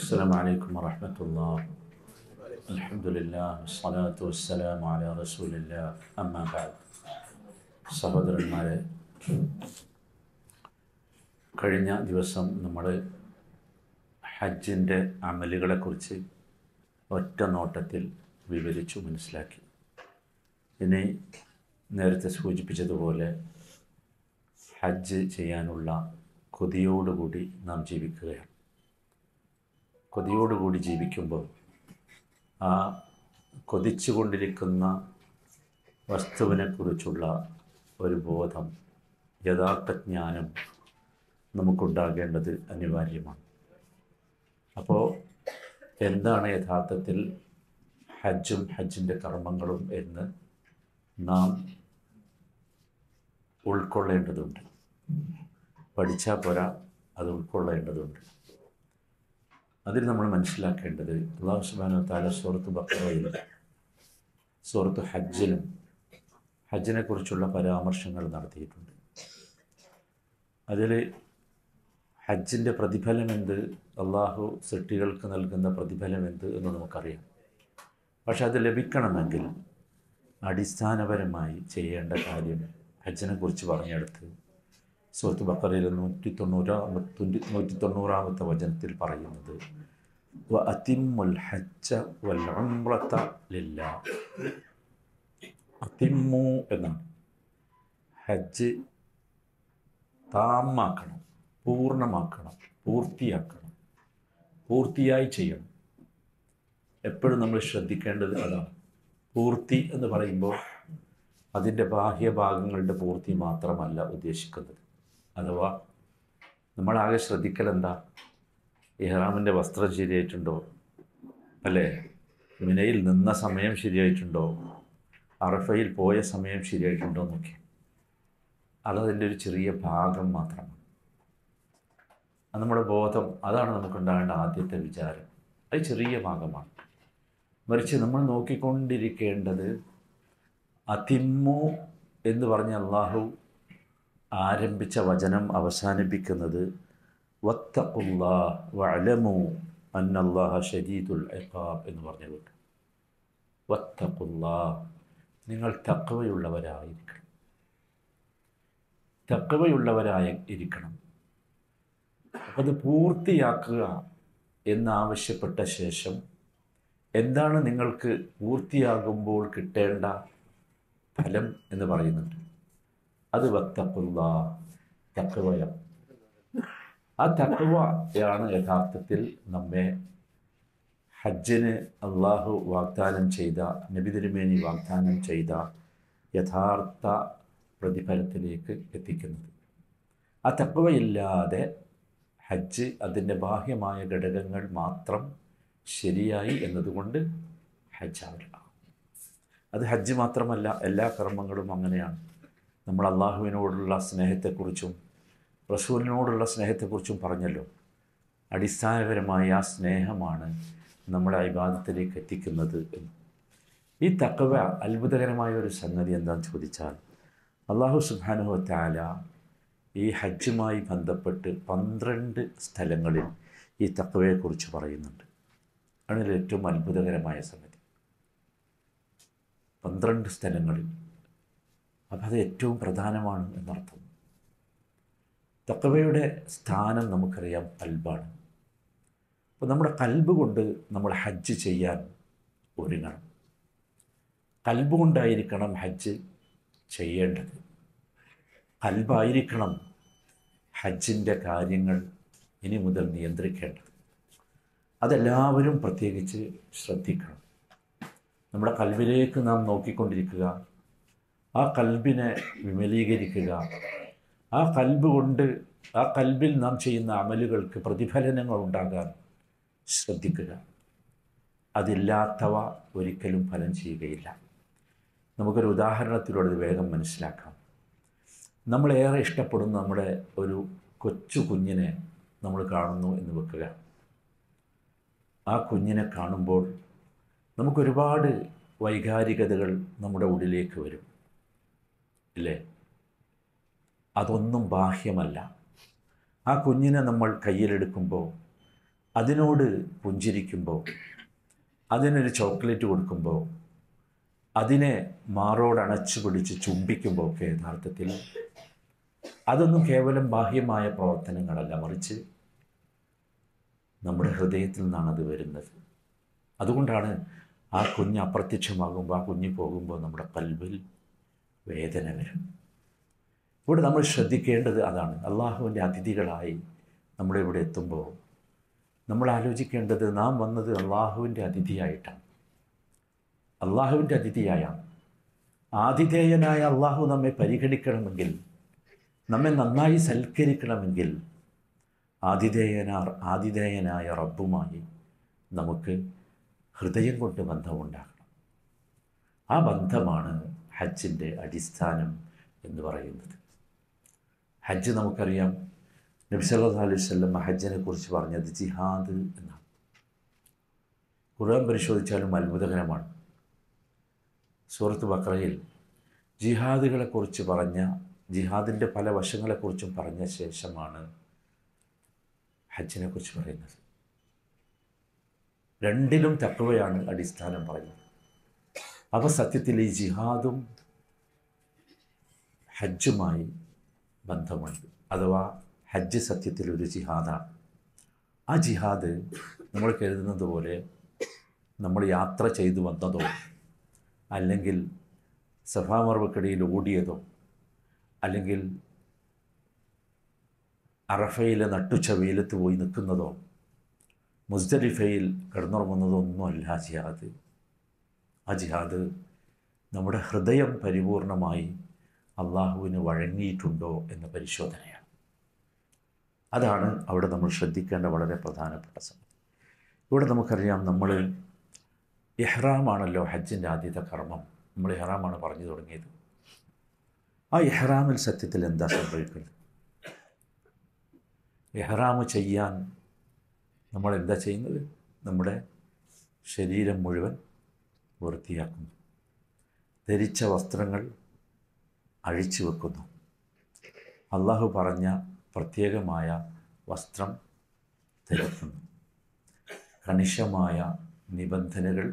السلام عليكم ورحمة الله الحمد لله والصلاة والسلام على رسول الله أما بعد സഹോദരന്മാരെ കഴിഞ്ഞ ദിവസം നമ്മൾ ഹജ്ജിൻ്റെ അമലുകളെക്കുറിച്ച് ഒറ്റ നോട്ടത്തിൽ വിവരിച്ചു മനസ്സിലാക്കി ഇനി നേരത്തെ സൂചിപ്പിച്ചതുപോലെ ഹജ്ജ് ചെയ്യാനുള്ള കൊതിയോടുകൂടി നാം ജീവിക്കുകയാണ് കൊതിയോടുകൂടി ജീവിക്കുമ്പോൾ ആ കൊതിച്ചുകൊണ്ടിരിക്കുന്ന വസ്തുവിനെക്കുറിച്ചുള്ള ഒരു ബോധം യഥാർത്ഥ ജ്ഞാനം നമുക്കുണ്ടാകേണ്ടത് അനിവാര്യമാണ് അപ്പോൾ എന്താണ് യഥാർത്ഥത്തിൽ ഹജ്ജും ഹജ്ജിൻ്റെ കർമ്മങ്ങളും എന്ന് നാം ഉൾക്കൊള്ളേണ്ടതുണ്ട് പഠിച്ചാൽ പോരാ അത് ഉൾക്കൊള്ളേണ്ടതുണ്ട് അതിൽ നമ്മൾ മനസ്സിലാക്കേണ്ടത് അള്ളാഹു സുബാനു താല സുഹൃത്ത് ബക്രയിലും സുഹൃത്ത് ഹജ്ജിലും ഹജ്ജിനെ കുറിച്ചുള്ള പരാമർശങ്ങൾ നടത്തിയിട്ടുണ്ട് അതിൽ ഹജ്ജിൻ്റെ പ്രതിഫലമെന്ത് അള്ളാഹു സൃഷ്ടികൾക്ക് നൽകുന്ന പ്രതിഫലമെന്ത് എന്ന് നമുക്കറിയാം പക്ഷെ അത് ലഭിക്കണമെങ്കിൽ അടിസ്ഥാനപരമായി ചെയ്യേണ്ട കാര്യം ഹജ്ജിനെ കുറിച്ച് പറഞ്ഞെടുത്ത് സുഹൃത്ത് ബക്കറയിലെ നൂറ്റി തൊണ്ണൂറ്റി നൂറ്റി തൊണ്ണൂറാമത്തെ വചനത്തിൽ പറയുന്നത് വ ഹജ്ജ വൽ ഉംറത എന്നാണ് ഹജ്ജ് താമാക്കണം പൂർണ്ണമാക്കണം പൂർത്തിയാക്കണം പൂർത്തിയായി ചെയ്യണം എപ്പോഴും നമ്മൾ ശ്രദ്ധിക്കേണ്ടത് അതാണ് പൂർത്തി എന്ന് പറയുമ്പോൾ അതിൻ്റെ ബാഹ്യഭാഗങ്ങളുടെ പൂർത്തി മാത്രമല്ല ഉദ്ദേശിക്കുന്നത് അഥവാ നമ്മളാകെ എന്താ ഇഹ്റാമിൻ്റെ വസ്ത്രം ശരിയായിട്ടുണ്ടോ അല്ലേ മിനയിൽ നിന്ന സമയം ശരിയായിട്ടുണ്ടോ അറഫയിൽ പോയ സമയം ശരിയായിട്ടുണ്ടോ എന്നൊക്കെ അതതിൻ്റെ ഒരു ചെറിയ ഭാഗം മാത്രമാണ് അത് നമ്മുടെ ബോധം അതാണ് നമുക്കുണ്ടാകേണ്ട ആദ്യത്തെ വിചാരം അത് ചെറിയ ഭാഗമാണ് മറിച്ച് നമ്മൾ നോക്കിക്കൊണ്ടിരിക്കേണ്ടത് അതിമ്മു എന്ന് പറഞ്ഞ അള്ളാഹു ആരംഭിച്ച വചനം അവസാനിപ്പിക്കുന്നത് വത്തഖുല്ലാ അന്നല്ലാഹ ഷരീദുൽ എഖാബ് എന്ന് പറഞ്ഞുകൊണ്ട് വത്തഖുല്ലാ നിങ്ങൾ തക്കവയുള്ളവരായിരിക്കണം തക്കവയുള്ളവരായി ഇരിക്കണം അത് പൂർത്തിയാക്കുക എന്നാവശ്യപ്പെട്ട ശേഷം എന്താണ് നിങ്ങൾക്ക് പൂർത്തിയാകുമ്പോൾ കിട്ടേണ്ട ഫലം എന്ന് പറയുന്നുണ്ട് അത് വത്തക്കുള്ള തക്കവയാണ് ആ തക്കവയാണ് യഥാർത്ഥത്തിൽ നമ്മെ ഹജ്ജിന് അള്ളാഹു വാഗ്ദാനം ചെയ്ത നബി തിരുമേനി വാഗ്ദാനം ചെയ്ത യഥാർത്ഥ പ്രതിഫലത്തിലേക്ക് എത്തിക്കുന്നത് ആ തക്കവയില്ലാതെ ഹജ്ജ് അതിൻ്റെ ബാഹ്യമായ ഘടകങ്ങൾ മാത്രം ശരിയായി എന്നതുകൊണ്ട് ഹജ്ജ് ആവില്ല അത് ഹജ്ജ് മാത്രമല്ല എല്ലാ കർമ്മങ്ങളും അങ്ങനെയാണ് നമ്മൾ അള്ളാഹുവിനോടുള്ള സ്നേഹത്തെക്കുറിച്ചും റസൂലിനോടുള്ള സ്നേഹത്തെക്കുറിച്ചും പറഞ്ഞല്ലോ അടിസ്ഥാനപരമായ ആ സ്നേഹമാണ് നമ്മളെ അഭിവാദത്തിലേക്ക് എത്തിക്കുന്നത് എന്ന് ഈ തക്കവ അത്ഭുതകരമായ ഒരു സംഗതി എന്താണെന്ന് ചോദിച്ചാൽ അള്ളാഹു സുബാനുവത്താല ഈ ഹജ്ജുമായി ബന്ധപ്പെട്ട് പന്ത്രണ്ട് സ്ഥലങ്ങളിൽ ഈ തക്കവയെക്കുറിച്ച് പറയുന്നുണ്ട് അതിൽ ഏറ്റവും അത്ഭുതകരമായ സംഗതി പന്ത്രണ്ട് സ്ഥലങ്ങളിൽ അപ്പം അത് ഏറ്റവും പ്രധാനമാണ് എന്നർത്ഥം തക്കവയുടെ സ്ഥാനം നമുക്കറിയാം കൽബാണ് അപ്പോൾ നമ്മുടെ കൽബ് കൊണ്ട് നമ്മൾ ഹജ്ജ് ചെയ്യാൻ ഒരുങ്ങണം കൽബ് കൊണ്ടായിരിക്കണം ഹജ്ജ് ചെയ്യേണ്ടത് കൽബായിരിക്കണം ഹജ്ജിൻ്റെ കാര്യങ്ങൾ ഇനി മുതൽ നിയന്ത്രിക്കേണ്ടത് അതെല്ലാവരും പ്രത്യേകിച്ച് ശ്രദ്ധിക്കണം നമ്മുടെ കൽവിലേക്ക് നാം നോക്കിക്കൊണ്ടിരിക്കുക ആ കൽബിനെ വിമലീകരിക്കുക ആ കൽബ് കൊണ്ട് ആ കൽബിൽ നാം ചെയ്യുന്ന അമലുകൾക്ക് പ്രതിഫലനങ്ങൾ ഉണ്ടാകാൻ ശ്രദ്ധിക്കുക അതില്ലാത്തവ ഒരിക്കലും ഫലം ചെയ്യുകയില്ല നമുക്കൊരു ഉദാഹരണത്തിലൂടെ ഇത് വേഗം മനസ്സിലാക്കാം നമ്മളേറെ ഇഷ്ടപ്പെടുന്ന നമ്മുടെ ഒരു കൊച്ചു കുഞ്ഞിനെ നമ്മൾ കാണുന്നു എന്ന് വെക്കുക ആ കുഞ്ഞിനെ കാണുമ്പോൾ നമുക്കൊരുപാട് വൈകാരികതകൾ നമ്മുടെ ഉള്ളിലേക്ക് വരും ഇല്ലേ അതൊന്നും ബാഹ്യമല്ല ആ കുഞ്ഞിനെ നമ്മൾ കയ്യിലെടുക്കുമ്പോൾ അതിനോട് പുഞ്ചിരിക്കുമ്പോൾ അതിനൊരു ചോക്ലേറ്റ് കൊടുക്കുമ്പോൾ അതിനെ മാറോടണച്ചു പിടിച്ച് ചുംബിക്കുമ്പോൾ ഒക്കെ യഥാർത്ഥത്തിൽ അതൊന്നും കേവലം ബാഹ്യമായ പ്രവർത്തനങ്ങളല്ല മറിച്ച് നമ്മുടെ ഹൃദയത്തിൽ നിന്നാണ് അത് വരുന്നത് അതുകൊണ്ടാണ് ആ കുഞ്ഞ് അപ്രത്യക്ഷമാകുമ്പോൾ ആ കുഞ്ഞ് പോകുമ്പോൾ നമ്മുടെ പൽവിൽ വേദന വരും ഇവിടെ നമ്മൾ ശ്രദ്ധിക്കേണ്ടത് അതാണ് അള്ളാഹുവിൻ്റെ അതിഥികളായി നമ്മളിവിടെ എത്തുമ്പോൾ നമ്മൾ ആലോചിക്കേണ്ടത് നാം വന്നത് അള്ളാഹുവിൻ്റെ അതിഥിയായിട്ടാണ് അള്ളാഹുവിൻ്റെ അതിഥിയായ ആതിഥേയനായ അള്ളാഹു നമ്മെ പരിഗണിക്കണമെങ്കിൽ നമ്മെ നന്നായി സൽക്കരിക്കണമെങ്കിൽ ആതിഥേയനാർ ആതിഥേയനായ റബ്ബുമായി നമുക്ക് ഹൃദയം കൊണ്ട് ബന്ധമുണ്ടാകണം ആ ബന്ധമാണ് ഹജ്ജിൻ്റെ അടിസ്ഥാനം എന്ന് പറയുന്നത് ഹജ്ജ് നമുക്കറിയാം നബി സല്ലാ അലൈഹി ഹജ്ജിനെ കുറിച്ച് പറഞ്ഞത് ജിഹാദ് എന്നാണ് ഖുർആൻ പരിശോധിച്ചാലും അത്ഭുതകരമാണ് സൂറത്ത് ബക്രയിൽ ജിഹാദുകളെക്കുറിച്ച് പറഞ്ഞ ജിഹാദിൻ്റെ പല വശങ്ങളെക്കുറിച്ചും പറഞ്ഞ ശേഷമാണ് ഹജ്ജിനെക്കുറിച്ച് പറയുന്നത് രണ്ടിലും തക്കവയാണ് അടിസ്ഥാനം പറയുന്നത് അപ്പൊ സത്യത്തിൽ ഈ ജിഹാദും ഹജ്ജുമായി ബന്ധമുണ്ട് അഥവാ ഹജ്ജ് സത്യത്തിൽ ഒരു ജിഹാദാണ് ആ ജിഹാദ് നമ്മൾ കരുതുന്നത് പോലെ നമ്മൾ യാത്ര ചെയ്തു വന്നതോ അല്ലെങ്കിൽ സഭാമർവക്കിടയിൽ ഓടിയതോ അല്ലെങ്കിൽ അറഫയിലെ നട്ടുച്ച വെയിലത്ത് പോയി നിൽക്കുന്നതോ മുസ്ദലിഫയിൽ കിടന്നുറങ്ങുന്നതോ ഒന്നുമല്ല ജിഹാദ് ആ ജിഹാദ് നമ്മുടെ ഹൃദയം പരിപൂർണമായി അള്ളാഹുവിന് വഴങ്ങിയിട്ടുണ്ടോ എന്ന പരിശോധനയാണ് അതാണ് അവിടെ നമ്മൾ ശ്രദ്ധിക്കേണ്ട വളരെ പ്രധാനപ്പെട്ട സംഗതി ഇവിടെ നമുക്കറിയാം നമ്മൾ എഹ്റാമാണല്ലോ ഹജ്ജിൻ്റെ ആദ്യത്തെ കർമ്മം നമ്മൾ എഹ്റാമാണ് പറഞ്ഞു തുടങ്ങിയത് ആ എഹ്റാമിൽ സത്യത്തിൽ എന്താ സംഭവിക്കുന്നത് ഇഹ്റാമ് ചെയ്യാൻ നമ്മൾ എന്താ ചെയ്യുന്നത് നമ്മുടെ ശരീരം മുഴുവൻ വൃത്തിയാക്കുന്നു ധരിച്ച വസ്ത്രങ്ങൾ അഴിച്ചു വെക്കുന്നു അള്ളാഹു പറഞ്ഞ പ്രത്യേകമായ വസ്ത്രം ധരിക്കുന്നു കണിഷമായ നിബന്ധനകൾ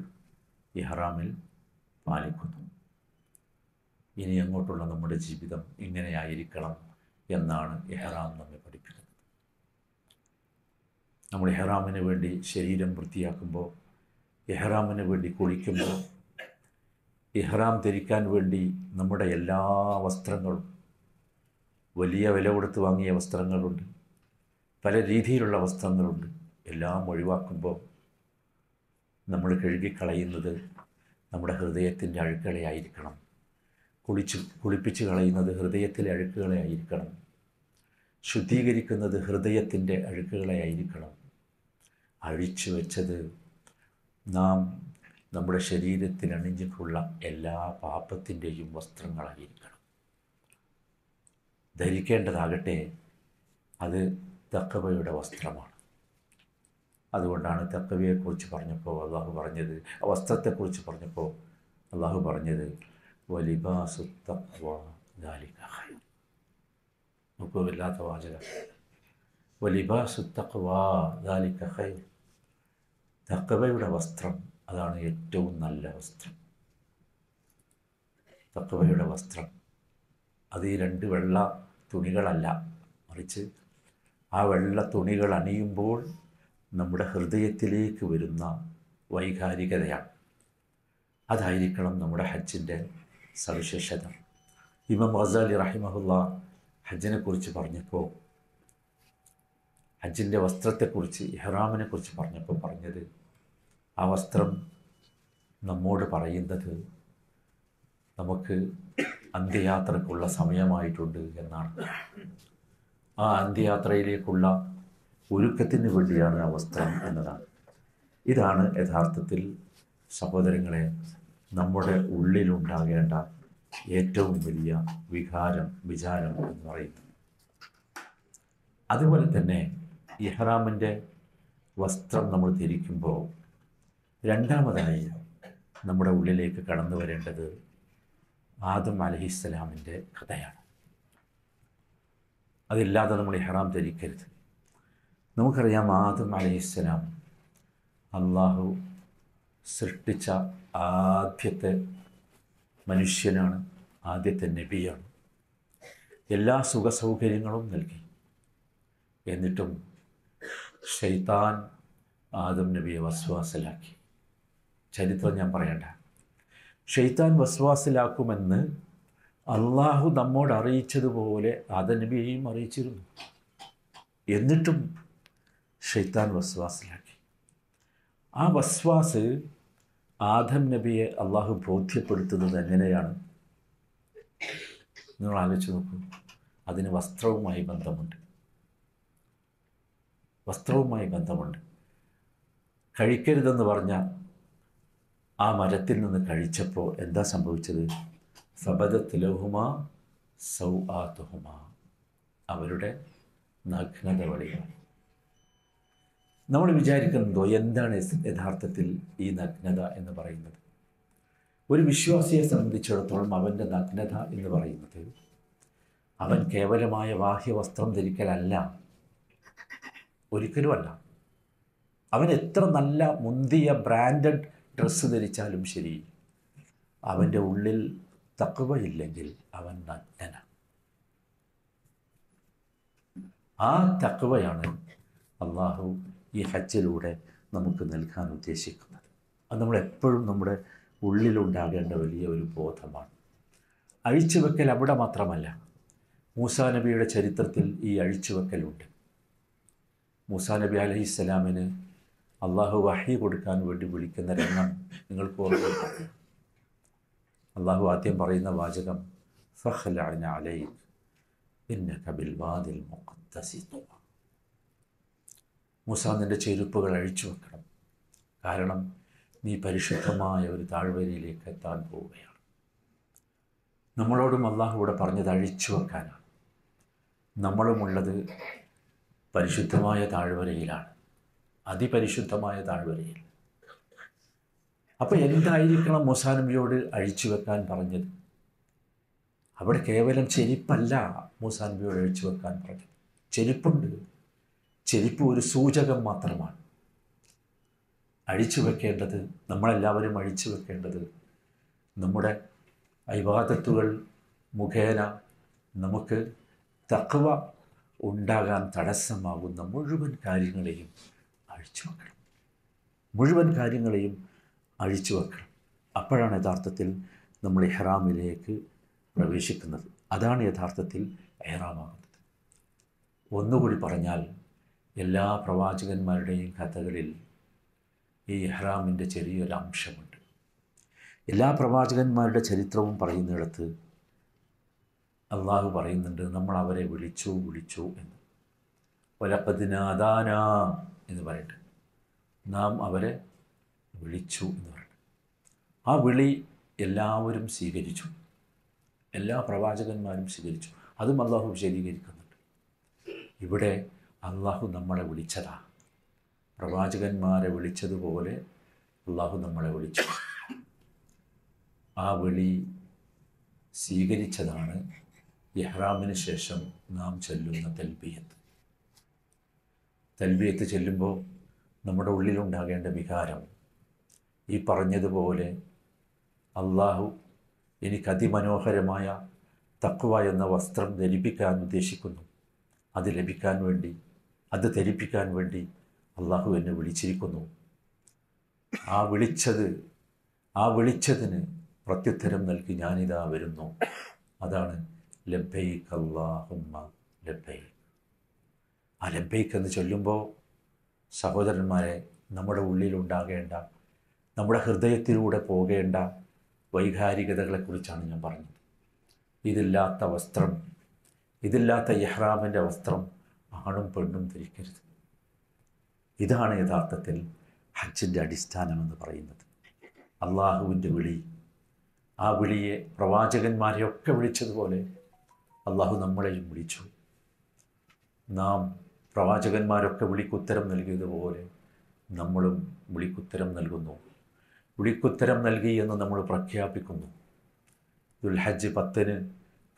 ഇഹ്റാമിൽ പാലിക്കുന്നു ഇനി അങ്ങോട്ടുള്ള നമ്മുടെ ജീവിതം ഇങ്ങനെയായിരിക്കണം എന്നാണ് ഇഹ്റാം നമ്മെ പഠിപ്പിക്കുന്നത് നമ്മൾ ഇഹ്റാമിന് വേണ്ടി ശരീരം വൃത്തിയാക്കുമ്പോൾ എഹ്റാമിന് വേണ്ടി കുളിക്കുമ്പോൾ ഇഹ്റാം ധരിക്കാൻ വേണ്ടി നമ്മുടെ എല്ലാ വസ്ത്രങ്ങളും വലിയ വില കൊടുത്ത് വാങ്ങിയ വസ്ത്രങ്ങളുണ്ട് പല രീതിയിലുള്ള വസ്ത്രങ്ങളുണ്ട് എല്ലാം ഒഴിവാക്കുമ്പോൾ നമ്മൾ കഴുകിക്കളയുന്നത് നമ്മുടെ ഹൃദയത്തിൻ്റെ അഴുക്കുകളെ ആയിരിക്കണം കുളിച്ച് കുളിപ്പിച്ച് കളയുന്നത് ഹൃദയത്തിലെ അഴുക്കുകളെ ആയിരിക്കണം ശുദ്ധീകരിക്കുന്നത് ഹൃദയത്തിൻ്റെ അഴുക്കുകളെ ആയിരിക്കണം അഴിച്ചു വെച്ചത് നാം നമ്മുടെ ശരീരത്തിൽ അണിഞ്ഞിട്ടുള്ള എല്ലാ പാപത്തിൻ്റെയും വസ്ത്രങ്ങളായിരിക്കണം ധരിക്കേണ്ടതാകട്ടെ അത് തക്കവയുടെ വസ്ത്രമാണ് അതുകൊണ്ടാണ് തക്കവയെക്കുറിച്ച് പറഞ്ഞപ്പോൾ അള്ളാഹു പറഞ്ഞത് വസ്ത്രത്തെക്കുറിച്ച് പറഞ്ഞപ്പോൾ അള്ളാഹു പറഞ്ഞത് വലിബാസു തക്വ നമുക്ക് വല്ലാത്ത വാചകം വലിബാസു തക്വ തക്കവയുടെ വസ്ത്രം അതാണ് ഏറ്റവും നല്ല വസ്ത്രം തക്കവയുടെ വസ്ത്രം അത് ഈ രണ്ട് വെള്ള തുണികളല്ല മറിച്ച് ആ വെള്ള തുണികൾ അണിയുമ്പോൾ നമ്മുടെ ഹൃദയത്തിലേക്ക് വരുന്ന വൈകാരികതയാണ് അതായിരിക്കണം നമ്മുടെ ഹജ്ജിൻ്റെ സവിശേഷത ഇമാം ഗസാലി റഹിമഹുല്ല ഹജ്ജിനെക്കുറിച്ച് പറഞ്ഞപ്പോൾ ഹജ്ജിൻ്റെ വസ്ത്രത്തെക്കുറിച്ച് ഇഹ്റാമിനെക്കുറിച്ച് പറഞ്ഞപ്പോൾ പറഞ്ഞത് ആ വസ്ത്രം നമ്മോട് പറയുന്നത് നമുക്ക് അന്ത്യയാത്രക്കുള്ള സമയമായിട്ടുണ്ട് എന്നാണ് ആ അന്ത്യയാത്രയിലേക്കുള്ള ഒരുക്കത്തിന് വേണ്ടിയാണ് ആ വസ്ത്രം എന്നതാണ് ഇതാണ് യഥാർത്ഥത്തിൽ സഹോദരങ്ങളെ നമ്മുടെ ഉള്ളിലുണ്ടാകേണ്ട ഏറ്റവും വലിയ വികാരം വിചാരം എന്ന് പറയുന്നത് അതുപോലെ തന്നെ ഇഹ്റാമിൻ്റെ വസ്ത്രം നമ്മൾ ധരിക്കുമ്പോൾ രണ്ടാമതായി നമ്മുടെ ഉള്ളിലേക്ക് കടന്നു വരേണ്ടത് ആദം അലഹിസ്സലാമിൻ്റെ കഥയാണ് അതില്ലാതെ നമ്മൾ ഹറാം ധരിക്കരുത് നമുക്കറിയാം ആദം അലഹിസ്സലാം അള്ളാഹു സൃഷ്ടിച്ച ആദ്യത്തെ മനുഷ്യനാണ് ആദ്യത്തെ നബിയാണ് എല്ലാ സുഖസൗകര്യങ്ങളും നൽകി എന്നിട്ടും ഷെയ്ത്താൻ ആദം നബിയെ വസ്വാസലാക്കി ചരിത്രം ഞാൻ പറയണ്ട ഷെയ്ത്താൻ വസ്വാസിലാക്കുമെന്ന് അള്ളാഹു നമ്മോട് അറിയിച്ചതുപോലെ ആദനബിയെയും അറിയിച്ചിരുന്നു എന്നിട്ടും ഷെയ്ത്താൻ വസ്വാസിലാക്കി ആ വസ്വാസ് ആദം നബിയെ അള്ളാഹു ബോധ്യപ്പെടുത്തുന്നത് എങ്ങനെയാണ് നിങ്ങൾ ആലോചിച്ച് നോക്കൂ അതിന് വസ്ത്രവുമായി ബന്ധമുണ്ട് വസ്ത്രവുമായി ബന്ധമുണ്ട് കഴിക്കരുതെന്ന് പറഞ്ഞാൽ ആ മരത്തിൽ നിന്ന് കഴിച്ചപ്പോൾ എന്താ സംഭവിച്ചത് സബദത്തിലഹുമ സൗ ആതുഹുമ അവരുടെ നഗ്നത വഴിയാണ് നമ്മൾ വിചാരിക്കുന്നതോ എന്താണ് യഥാർത്ഥത്തിൽ ഈ നഗ്നത എന്ന് പറയുന്നത് ഒരു വിശ്വാസിയെ സംബന്ധിച്ചിടത്തോളം അവൻ്റെ നഗ്നത എന്ന് പറയുന്നത് അവൻ കേവലമായ വസ്ത്രം ധരിക്കലല്ല ഒരിക്കലുമല്ല അവൻ എത്ര നല്ല മുന്തിയ ബ്രാൻഡഡ് ഡ്രസ്സ് ധരിച്ചാലും ശരി അവൻ്റെ ഉള്ളിൽ തക്കവയില്ലെങ്കിൽ അവൻ നഗ്നന ആ തക്കവയാണ് അള്ളാഹു ഈ ഹജ്ജിലൂടെ നമുക്ക് നൽകാൻ ഉദ്ദേശിക്കുന്നത് അത് നമ്മളെപ്പോഴും നമ്മുടെ ഉള്ളിലുണ്ടാകേണ്ട വലിയ ഒരു ബോധമാണ് അഴിച്ചുവെക്കൽ അവിടെ മാത്രമല്ല മൂസാ നബിയുടെ ചരിത്രത്തിൽ ഈ അഴിച്ചുവെക്കലുണ്ട് മൂസാ നബി അലഹിസ്സലാമിന് അള്ളാഹു വഹി കൊടുക്കാൻ വേണ്ടി വിളിക്കുന്ന രംഗം നിങ്ങൾക്ക് ഓർമ്മ അള്ളാഹു ആദ്യം പറയുന്ന വാചകം സഹലാന അലൈക് ഇന്ന നിൻ്റെ ചെരുപ്പുകൾ അഴിച്ചു വെക്കണം കാരണം നീ പരിശുദ്ധമായ ഒരു താഴ്വരയിലേക്ക് എത്താൻ പോവുകയാണ് നമ്മളോടും അള്ളാഹു ഇവിടെ പറഞ്ഞത് അഴിച്ചു വെക്കാനാണ് നമ്മളുമുള്ളത് പരിശുദ്ധമായ താഴ്വരയിലാണ് അതിപരിശുദ്ധമായ താഴ്വരയിൽ അപ്പോൾ എന്തായിരിക്കണം മൂസാനബിയോട് അഴിച്ചു വെക്കാൻ പറഞ്ഞത് അവിടെ കേവലം ചെരിപ്പല്ല മൂസാനബിയോട് നബിയോട് അഴിച്ചു വെക്കാൻ പറഞ്ഞത് ചെരിപ്പുണ്ട് ചെരിപ്പ് ഒരു സൂചകം മാത്രമാണ് അഴിച്ചു വെക്കേണ്ടത് നമ്മളെല്ലാവരും അഴിച്ചു വെക്കേണ്ടത് നമ്മുടെ അഭിവാദത്തുകൾ മുഖേന നമുക്ക് തക്കവ ഉണ്ടാകാൻ തടസ്സമാകുന്ന മുഴുവൻ കാര്യങ്ങളെയും അഴിച്ചു വെക്കണം മുഴുവൻ കാര്യങ്ങളെയും അഴിച്ചു വെക്കണം അപ്പോഴാണ് യഥാർത്ഥത്തിൽ നമ്മൾ ഇഹ്റാമിലേക്ക് പ്രവേശിക്കുന്നത് അതാണ് യഥാർത്ഥത്തിൽ എഹ്റാമാകുന്നത് ഒന്നുകൂടി പറഞ്ഞാൽ എല്ലാ പ്രവാചകന്മാരുടെയും കഥകളിൽ ഈ എഹ്റാമിൻ്റെ ചെറിയൊരു അംശമുണ്ട് എല്ലാ പ്രവാചകന്മാരുടെ ചരിത്രവും പറയുന്നിടത്ത് അള്ളാഹു പറയുന്നുണ്ട് നമ്മൾ അവരെ വിളിച്ചു വിളിച്ചു എന്ന് ഒലപ്പതിനാദാന എന്ന് പറയട്ടെ നാം അവരെ വിളിച്ചു എന്ന് പറയട്ടെ ആ വിളി എല്ലാവരും സ്വീകരിച്ചു എല്ലാ പ്രവാചകന്മാരും സ്വീകരിച്ചു അതും അള്ളാഹു വിശദീകരിക്കുന്നുണ്ട് ഇവിടെ അള്ളാഹു നമ്മളെ വിളിച്ചതാ പ്രവാചകന്മാരെ വിളിച്ചതുപോലെ അള്ളാഹു നമ്മളെ വിളിച്ചു ആ വിളി സ്വീകരിച്ചതാണ് ഇഹ്റാമിന് ശേഷം നാം ചൊല്ലുന്ന തെൽബിയത്ത് തൽബിയത്ത് ചെല്ലുമ്പോൾ നമ്മുടെ ഉള്ളിലുണ്ടാകേണ്ട വികാരം ഈ പറഞ്ഞതുപോലെ അള്ളാഹു എനിക്ക് അതിമനോഹരമായ തക്കുവ എന്ന വസ്ത്രം ധരിപ്പിക്കാൻ ഉദ്ദേശിക്കുന്നു അത് ലഭിക്കാൻ വേണ്ടി അത് ധരിപ്പിക്കാൻ വേണ്ടി അള്ളാഹു എന്നെ വിളിച്ചിരിക്കുന്നു ആ വിളിച്ചത് ആ വിളിച്ചതിന് പ്രത്യുത്തരം നൽകി ഞാനിതാ വരുന്നു അതാണ് ലബ്ബൈക്ക് കല്ലാഹുമ്മ ലബ്ബൈക്ക് അലബേക്ക് എന്ന് ചൊല്ലുമ്പോൾ സഹോദരന്മാരെ നമ്മുടെ ഉള്ളിലുണ്ടാകേണ്ട നമ്മുടെ ഹൃദയത്തിലൂടെ പോകേണ്ട വൈകാരികതകളെക്കുറിച്ചാണ് ഞാൻ പറഞ്ഞത് ഇതില്ലാത്ത വസ്ത്രം ഇതില്ലാത്ത യഹ്റാമിൻ്റെ വസ്ത്രം ആണും പെണ്ണും ധരിക്കരുത് ഇതാണ് യഥാർത്ഥത്തിൽ ഹജ്ജിൻ്റെ അടിസ്ഥാനമെന്ന് പറയുന്നത് അള്ളാഹുവിൻ്റെ വിളി ആ വിളിയെ പ്രവാചകന്മാരെയൊക്കെ വിളിച്ചതുപോലെ അള്ളാഹു നമ്മളെയും വിളിച്ചു നാം പ്രവാചകന്മാരൊക്കെ വിളിക്കുത്തരം നൽകിയതുപോലെ നമ്മളും വിളിക്കുത്തരം നൽകുന്നു വിളിക്കുത്തരം നൽകി എന്ന് നമ്മൾ പ്രഖ്യാപിക്കുന്നു ദുൽഹജ്ജ് പത്തിന്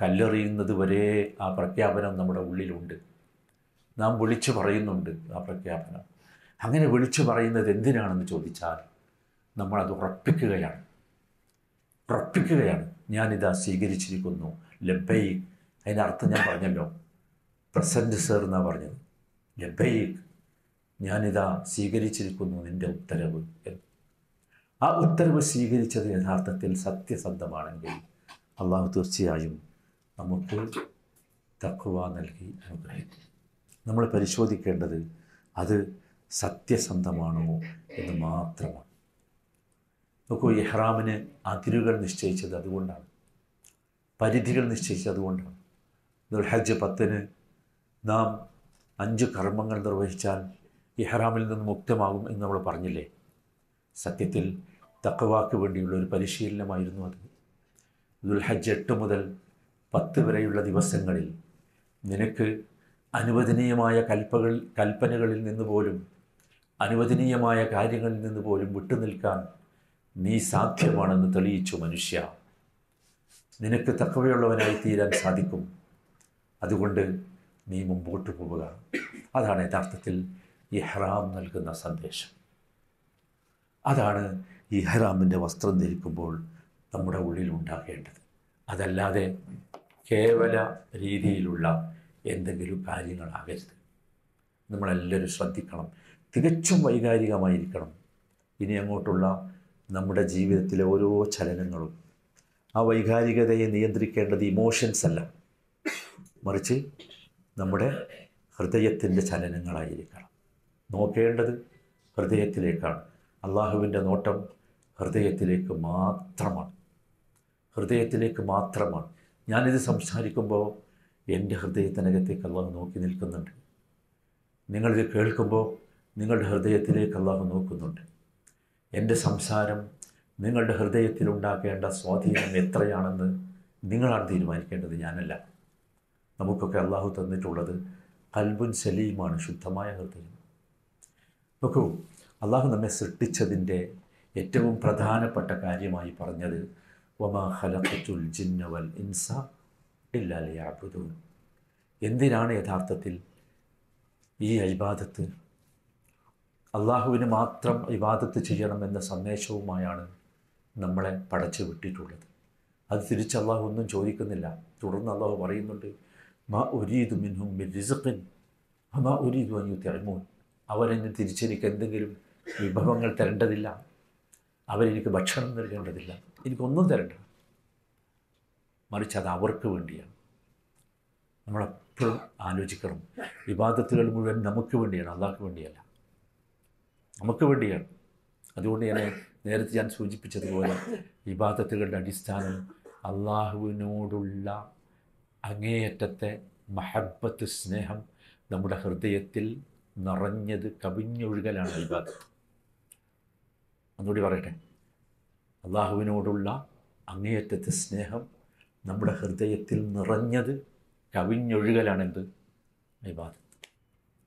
കല്ലെറിയുന്നത് വരെ ആ പ്രഖ്യാപനം നമ്മുടെ ഉള്ളിലുണ്ട് നാം വിളിച്ചു പറയുന്നുണ്ട് ആ പ്രഖ്യാപനം അങ്ങനെ വിളിച്ചു പറയുന്നത് എന്തിനാണെന്ന് ചോദിച്ചാൽ നമ്മളത് ഉറപ്പിക്കുകയാണ് ഉറപ്പിക്കുകയാണ് ഞാനിതാ സ്വീകരിച്ചിരിക്കുന്നു ലബൈ അതിനർത്ഥം ഞാൻ പറഞ്ഞല്ലോ പ്രസൻറ്റ് സർ എന്നാണ് പറഞ്ഞത് ലബൈക് ഞാനിതാ സ്വീകരിച്ചിരിക്കുന്നു നിൻ്റെ ഉത്തരവ് ആ ഉത്തരവ് സ്വീകരിച്ചത് യഥാർത്ഥത്തിൽ സത്യസന്ധമാണെങ്കിൽ അള്ളാഹു തീർച്ചയായും നമുക്ക് തക്കുവ നൽകി അനുഗ്രഹിക്കും നമ്മൾ പരിശോധിക്കേണ്ടത് അത് സത്യസന്ധമാണോ എന്ന് മാത്രമാണ് നോക്കൂ എഹ്റാമിന് അതിരുകൾ നിശ്ചയിച്ചത് അതുകൊണ്ടാണ് പരിധികൾ നിശ്ചയിച്ചത് അതുകൊണ്ടാണ് ദുൽഹജ്ജ് പത്തിന് നാം അഞ്ച് കർമ്മങ്ങൾ നിർവഹിച്ചാൽ ഇഹ്റാമിൽ നിന്ന് മുക്തമാകും എന്ന് നമ്മൾ പറഞ്ഞില്ലേ സത്യത്തിൽ തക്കവാക്ക് വേണ്ടിയുള്ള ഒരു പരിശീലനമായിരുന്നു അത് ദുൽഹജ്ജ് എട്ട് മുതൽ പത്ത് വരെയുള്ള ദിവസങ്ങളിൽ നിനക്ക് അനുവദനീയമായ കൽപ്പകൾ കൽപ്പനകളിൽ നിന്ന് പോലും അനുവദനീയമായ കാര്യങ്ങളിൽ നിന്ന് പോലും വിട്ടുനിൽക്കാൻ നീ സാധ്യമാണെന്ന് തെളിയിച്ചു മനുഷ്യ നിനക്ക് തക്കവയുള്ളവനായി തീരാൻ സാധിക്കും അതുകൊണ്ട് നീ മുമ്പോട്ട് പോവുക അതാണ് യഥാർത്ഥത്തിൽ ഇഹ്റാം നൽകുന്ന സന്ദേശം അതാണ് ഹറാമിൻ്റെ വസ്ത്രം ധരിക്കുമ്പോൾ നമ്മുടെ ഉള്ളിൽ ഉണ്ടാകേണ്ടത് അതല്ലാതെ കേവല രീതിയിലുള്ള എന്തെങ്കിലും കാര്യങ്ങളാകരുത് നമ്മളെല്ലാവരും ശ്രദ്ധിക്കണം തികച്ചും വൈകാരികമായിരിക്കണം ഇനി അങ്ങോട്ടുള്ള നമ്മുടെ ജീവിതത്തിലെ ഓരോ ചലനങ്ങളും ആ വൈകാരികതയെ നിയന്ത്രിക്കേണ്ടത് ഇമോഷൻസ് അല്ല മറിച്ച് നമ്മുടെ ഹൃദയത്തിൻ്റെ ചലനങ്ങളായിരിക്കണം നോക്കേണ്ടത് ഹൃദയത്തിലേക്കാണ് അള്ളാഹുവിൻ്റെ നോട്ടം ഹൃദയത്തിലേക്ക് മാത്രമാണ് ഹൃദയത്തിലേക്ക് മാത്രമാണ് ഞാനിത് സംസാരിക്കുമ്പോൾ എൻ്റെ ഹൃദയത്തിനകത്തേക്ക് അള്ളാഹു നോക്കി നിൽക്കുന്നുണ്ട് നിങ്ങളിത് കേൾക്കുമ്പോൾ നിങ്ങളുടെ ഹൃദയത്തിലേക്ക് അള്ളാഹു നോക്കുന്നുണ്ട് എൻ്റെ സംസാരം നിങ്ങളുടെ ഹൃദയത്തിലുണ്ടാക്കേണ്ട സ്വാധീനം എത്രയാണെന്ന് നിങ്ങളാണ് തീരുമാനിക്കേണ്ടത് ഞാനല്ല നമുക്കൊക്കെ അള്ളാഹു തന്നിട്ടുള്ളത് കൽബുൻ സലീമാണ് ശുദ്ധമായ ഹൃദയം നോക്കൂ അള്ളാഹു നമ്മെ സൃഷ്ടിച്ചതിൻ്റെ ഏറ്റവും പ്രധാനപ്പെട്ട കാര്യമായി പറഞ്ഞത് ഒമാ ഹലഖത്തുൽ ജിന്നവൽ ഇൻസ ഇല്ലാലയാബുദൂൻ എന്തിനാണ് യഥാർത്ഥത്തിൽ ഈ അഭിബാദത്ത് അള്ളാഹുവിന് മാത്രം ഇബാദത്ത് ചെയ്യണമെന്ന സന്ദേശവുമായാണ് നമ്മളെ പടച്ചു വിട്ടിട്ടുള്ളത് അത് തിരിച്ച് അള്ളാഹു ഒന്നും ചോദിക്കുന്നില്ല തുടർന്ന് അള്ളാഹു പറയുന്നുണ്ട് മാ ഉരീദ് മിൻഹും മിൻ റിസഖിൻ മാ ഉരീദ് അൻ യുത്തിമൂൻ അവരെന്നെ തിരിച്ചെനിക്ക് എന്തെങ്കിലും വിഭവങ്ങൾ തരേണ്ടതില്ല അവരെനിക്ക് ഭക്ഷണം നൽകേണ്ടതില്ല എനിക്കൊന്നും തരണ്ട മറിച്ച് അത് അവർക്ക് വേണ്ടിയാണ് നമ്മളെപ്പോഴും ആലോചിക്കണം വിവാദത്തുകൾ മുഴുവൻ നമുക്ക് വേണ്ടിയാണ് അള്ളാഹ്ക്ക് വേണ്ടിയല്ല നമുക്ക് വേണ്ടിയാണ് അതുകൊണ്ട് ഞാൻ നേരത്തെ ഞാൻ സൂചിപ്പിച്ചതുപോലെ വിവാദത്തുകളുടെ അടിസ്ഥാനം അള്ളാഹുവിനോടുള്ള അങ്ങേയറ്റത്തെ മഹബത്ത് സ്നേഹം നമ്മുടെ ഹൃദയത്തിൽ നിറഞ്ഞത് കവിഞ്ഞൊഴുകലാണ് അൽബാദ് ഒന്നുകൂടി പറയട്ടെ അള്ളാഹുവിനോടുള്ള അങ്ങേയറ്റത്തെ സ്നേഹം നമ്മുടെ ഹൃദയത്തിൽ നിറഞ്ഞത് കവിഞ്ഞൊഴുകലാണെന്ത് അൽബാദ്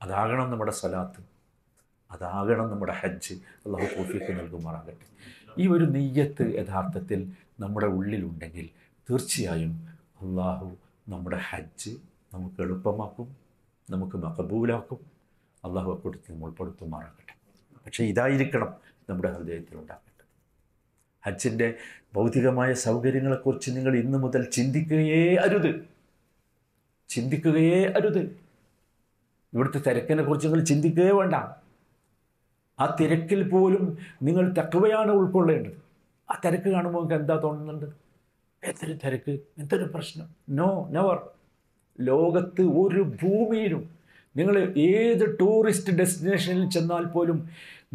അതാകണം നമ്മുടെ സ്വലാത്ത് അതാകണം നമ്മുടെ ഹജ്ജ് അള്ളാഹു കോഫിക്ക് നൽകുമാറാകട്ടെ ഈ ഒരു നെയ്യത്ത് യഥാർത്ഥത്തിൽ നമ്മുടെ ഉള്ളിലുണ്ടെങ്കിൽ തീർച്ചയായും അള്ളാഹു നമ്മുടെ ഹജ്ജ് നമുക്ക് എളുപ്പമാക്കും നമുക്ക് മകബൂലാക്കും അള്ളാഹു അക്കൂട്ടത്തിൽ നമ്മൾ ഉൾപ്പെടുത്തുമാറാകട്ടെ പക്ഷേ ഇതായിരിക്കണം നമ്മുടെ ഹൃദയത്തിലുണ്ടാകേണ്ടത് ഹജ്ജിൻ്റെ ഭൗതികമായ സൗകര്യങ്ങളെക്കുറിച്ച് നിങ്ങൾ ഇന്നു മുതൽ ചിന്തിക്കുകയേ അരുത് ചിന്തിക്കുകയേ അരുത് ഇവിടുത്തെ തിരക്കിനെ കുറിച്ച് നിങ്ങൾ ചിന്തിക്കുകയേ വേണ്ട ആ തിരക്കിൽ പോലും നിങ്ങൾ തക്കവയാണ് ഉൾക്കൊള്ളേണ്ടത് ആ തിരക്ക് കാണുമ്പോൾ നിങ്ങൾക്ക് എന്താ തോന്നുന്നുണ്ട് എത്ര തിരക്ക് എന്തൊരു പ്രശ്നം നോ നെവർ ലോകത്ത് ഒരു ഭൂമിയിലും നിങ്ങൾ ഏത് ടൂറിസ്റ്റ് ഡെസ്റ്റിനേഷനിൽ ചെന്നാൽ പോലും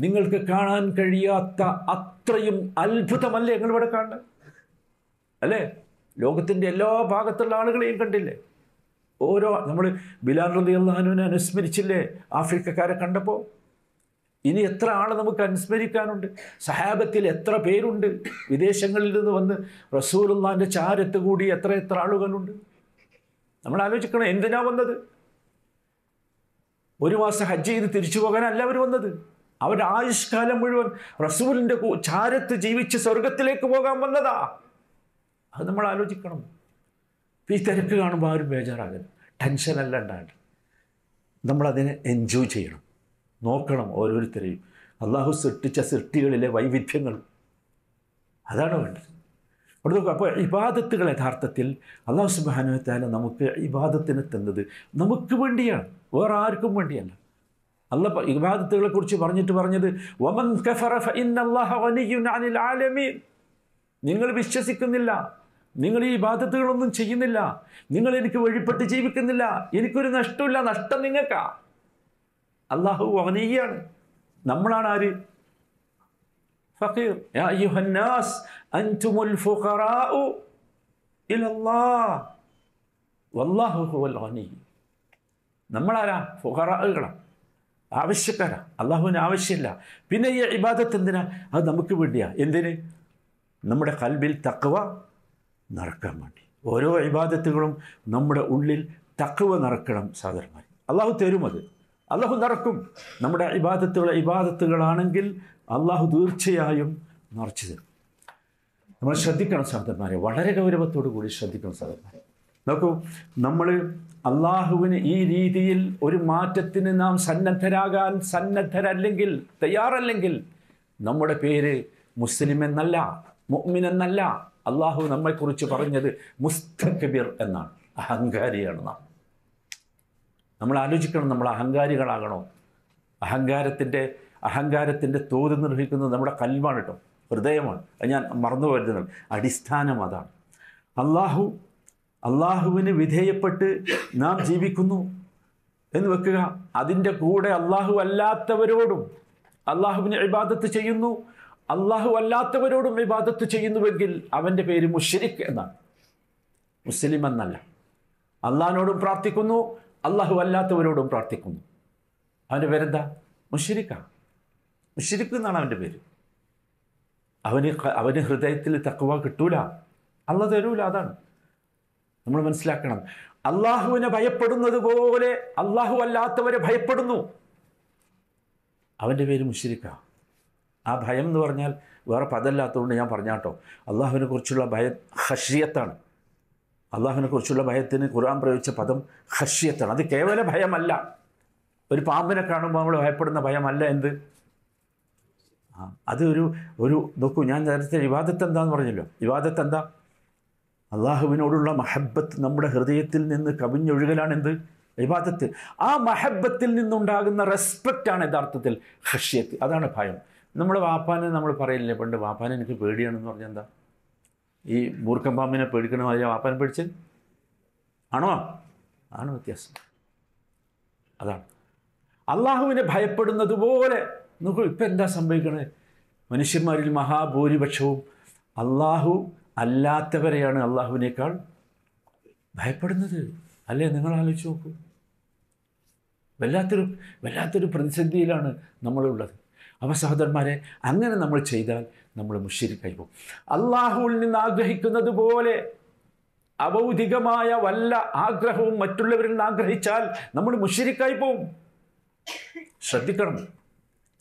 നിങ്ങൾക്ക് കാണാൻ കഴിയാത്ത അത്രയും അത്ഭുതമല്ലേ ഞങ്ങളിവിടെ കാണുന്നത് അല്ലേ ലോകത്തിൻ്റെ എല്ലാ ഭാഗത്തുള്ള ആളുകളെയും കണ്ടില്ലേ ഓരോ നമ്മൾ ബിലാൽ റതി അള്ളഹാനുവിനെ അനുസ്മരിച്ചില്ലേ ആഫ്രിക്കക്കാരെ കണ്ടപ്പോൾ ഇനി എത്ര ആളെ നമുക്ക് അനുസ്മരിക്കാനുണ്ട് സഹാബത്തിൽ എത്ര പേരുണ്ട് വിദേശങ്ങളിൽ നിന്ന് വന്ന് റസൂലുള്ളാൻ്റെ ചാരത്ത് കൂടി എത്ര എത്ര ആളുകളുണ്ട് നമ്മൾ ആലോചിക്കണം എന്തിനാ വന്നത് ഒരു മാസം ഹജ്ജ് ചെയ്ത് തിരിച്ചു പോകാനല്ല അവർ വന്നത് അവരുടെ ആയുഷ്കാലം മുഴുവൻ റസൂലിൻ്റെ ചാരത്ത് ജീവിച്ച് സ്വർഗത്തിലേക്ക് പോകാൻ വന്നതാ അത് നമ്മൾ ആലോചിക്കണം ഈ തിരക്ക് കാണുമ്പോൾ ആരും ബേജാറാകരുത് ടെൻഷൻ അല്ല നമ്മളതിനെ എൻജോയ് ചെയ്യണം നോക്കണം ഓരോരുത്തരെയും അള്ളാഹു സൃഷ്ടിച്ച സൃഷ്ടികളിലെ വൈവിധ്യങ്ങൾ അതാണ് വേണ്ടത് അവിടെ നോക്കുക അപ്പോൾ ഇബാദത്തുകൾ യഥാർത്ഥത്തിൽ അള്ളാഹു സുബാനുവത്താല നമുക്ക് ഇബാദത്തിന് തന്നത് നമുക്ക് വേണ്ടിയാണ് വേറെ ആർക്കും വേണ്ടിയല്ല അല്ല ഇബാദത്തുകളെ കുറിച്ച് പറഞ്ഞിട്ട് പറഞ്ഞത് വമൻ നിങ്ങൾ വിശ്വസിക്കുന്നില്ല നിങ്ങൾ ഈ ഇബാദത്തുകളൊന്നും ചെയ്യുന്നില്ല നിങ്ങൾ എനിക്ക് വഴിപ്പെട്ട് ജീവിക്കുന്നില്ല എനിക്കൊരു നഷ്ടമില്ല നഷ്ടം നിങ്ങൾക്കാ അള്ളാഹു അവനെയാണ് നമ്മളാണ് ആര് ഫക്കീർ യാ യുഹന്നാസ് അൻതുമുൽ ഫുഖറാഉ ഇലല്ലാഹ് വല്ലാഹു ഹുവൽ ഗനി നമ്മളാരാ ഫുഖറാഹുകളാണ് ആവശ്യക്കാരാ അള്ളാഹുവിന് ആവശ്യമില്ല പിന്നെ ഈ ഇബാദത്ത് എന്തിനാ അത് നമുക്ക് വേണ്ടിയാ എന്തിന് നമ്മുടെ കൽബിൽ തക്കവ നിറക്കാൻ വേണ്ടി ഓരോ ഇബാദത്തുകളും നമ്മുടെ ഉള്ളിൽ തക്കവ നിറക്കണം സാധാരണമായി അള്ളാഹു തരും അത് അള്ളാഹു നടക്കും നമ്മുടെ ഇബാദത്തുകൾ ഇബാദത്തുകളാണെങ്കിൽ അള്ളാഹു തീർച്ചയായും നിറച്ചു തരും നമ്മൾ ശ്രദ്ധിക്കണം സഹോദരന്മാരെ വളരെ ഗൗരവത്തോടു കൂടി ശ്രദ്ധിക്കണം സഹോദരന്മാരെ നോക്കൂ നമ്മൾ അള്ളാഹുവിന് ഈ രീതിയിൽ ഒരു മാറ്റത്തിന് നാം സന്നദ്ധരാകാൻ സന്നദ്ധരല്ലെങ്കിൽ തയ്യാറല്ലെങ്കിൽ നമ്മുടെ പേര് മുസ്ലിം എന്നല്ല മുഅ്മിൻ എന്നല്ല അള്ളാഹു നമ്മെക്കുറിച്ച് പറഞ്ഞത് മുസ്തഖബിർ എന്നാണ് അഹങ്കാരിയാണ് നാം നമ്മൾ ആലോചിക്കണം നമ്മൾ അഹങ്കാരികളാകണോ അഹങ്കാരത്തിൻ്റെ അഹങ്കാരത്തിൻ്റെ തോത് നിർവഹിക്കുന്നത് നമ്മുടെ കൽവാണ് കേട്ടോ ഹൃദയമാണ് അത് ഞാൻ മറന്നു വരുന്നത് അടിസ്ഥാനം അതാണ് അള്ളാഹു അള്ളാഹുവിന് വിധേയപ്പെട്ട് നാം ജീവിക്കുന്നു എന്ന് വെക്കുക അതിൻ്റെ കൂടെ അള്ളാഹു അല്ലാത്തവരോടും അള്ളാഹുവിന് ഇബാദത്ത് ചെയ്യുന്നു അള്ളാഹു അല്ലാത്തവരോടും ഇബാദത്ത് ചെയ്യുന്നുവെങ്കിൽ അവൻ്റെ പേര് മുഷരിഖ് എന്നാണ് മുസ്ലിം എന്നല്ല അള്ളാഹിനോടും പ്രാർത്ഥിക്കുന്നു അള്ളാഹു അല്ലാത്തവരോടും പ്രാർത്ഥിക്കുന്നു അവൻ്റെ പേരെന്താ മുഷിരിക്ക മുഷിരിക്ക് എന്നാണ് അവൻ്റെ പേര് അവന് അവന് ഹൃദയത്തിൽ തക്കവ കിട്ടൂല അള്ള തരൂല അതാണ് നമ്മൾ മനസ്സിലാക്കണം അള്ളാഹുവിനെ ഭയപ്പെടുന്നത് പോലെ അള്ളാഹു അല്ലാത്തവരെ ഭയപ്പെടുന്നു അവൻ്റെ പേര് മുഷിരിക്ക ആ ഭയം എന്ന് പറഞ്ഞാൽ വേറെ പദമല്ലാത്തതുകൊണ്ട് ഞാൻ പറഞ്ഞാട്ടോ അള്ളാഹുവിനെ കുറിച്ചുള്ള ഭയം ഹഷിയത്താണ് അള്ളാഹുവിനെ കുറിച്ചുള്ള ഭയത്തിന് ഖുർആൻ പ്രയോഗിച്ച പദം ഹഷ്യത്താണ് അത് കേവല ഭയമല്ല ഒരു പാമ്പിനെ കാണുമ്പോൾ നമ്മൾ ഭയപ്പെടുന്ന ഭയമല്ല എന്ത് ആ അത് ഒരു ഒരു നോക്കൂ ഞാൻ നേരത്തെ വിവാദത്ത് എന്താന്ന് പറഞ്ഞല്ലോ വിവാദത്ത് എന്താ അള്ളാഹുവിനോടുള്ള മഹബത്ത് നമ്മുടെ ഹൃദയത്തിൽ നിന്ന് കവിഞ്ഞൊഴുകലാണ് എന്ത് വിവാദത്ത് ആ മഹബത്തിൽ നിന്നുണ്ടാകുന്ന റെസ്പെക്റ്റാണ് യഥാർത്ഥത്തിൽ ഹഷ്യത്ത് അതാണ് ഭയം നമ്മുടെ വാപ്പാനെ നമ്മൾ പറയില്ലേ പണ്ട് വാപ്പാനെ എനിക്ക് പേടിയാണെന്ന് പറഞ്ഞാൽ എന്താ ഈ മൂർഖം പാമ്പിനെ പേടിക്കണ മാതിരി വാപ്പനെ പേടിച്ചത് ആണോ ആണ് വ്യത്യാസം അതാണ് അള്ളാഹുവിനെ ഭയപ്പെടുന്നത് പോലെ നോക്കൂ ഇപ്പം എന്താ സംഭവിക്കണേ മനുഷ്യന്മാരിൽ മഹാഭൂരിപക്ഷവും അള്ളാഹു അല്ലാത്തവരെയാണ് അള്ളാഹുവിനേക്കാൾ ഭയപ്പെടുന്നത് അല്ലേ നിങ്ങൾ ആലോചിച്ച് നോക്കൂ വല്ലാത്തൊരു വല്ലാത്തൊരു പ്രതിസന്ധിയിലാണ് നമ്മളുള്ളത് അവ സഹോദരന്മാരെ അങ്ങനെ നമ്മൾ ചെയ്താൽ നമ്മൾ മുഷിരി കഴിവും അള്ളാഹുവിൽ നിന്ന് ആഗ്രഹിക്കുന്നത് പോലെ അബൗദികമായ വല്ല ആഗ്രഹവും മറ്റുള്ളവരിൽ നിന്ന് ആഗ്രഹിച്ചാൽ നമ്മൾ മുഷിരിക്കായി പോവും ശ്രദ്ധിക്കണം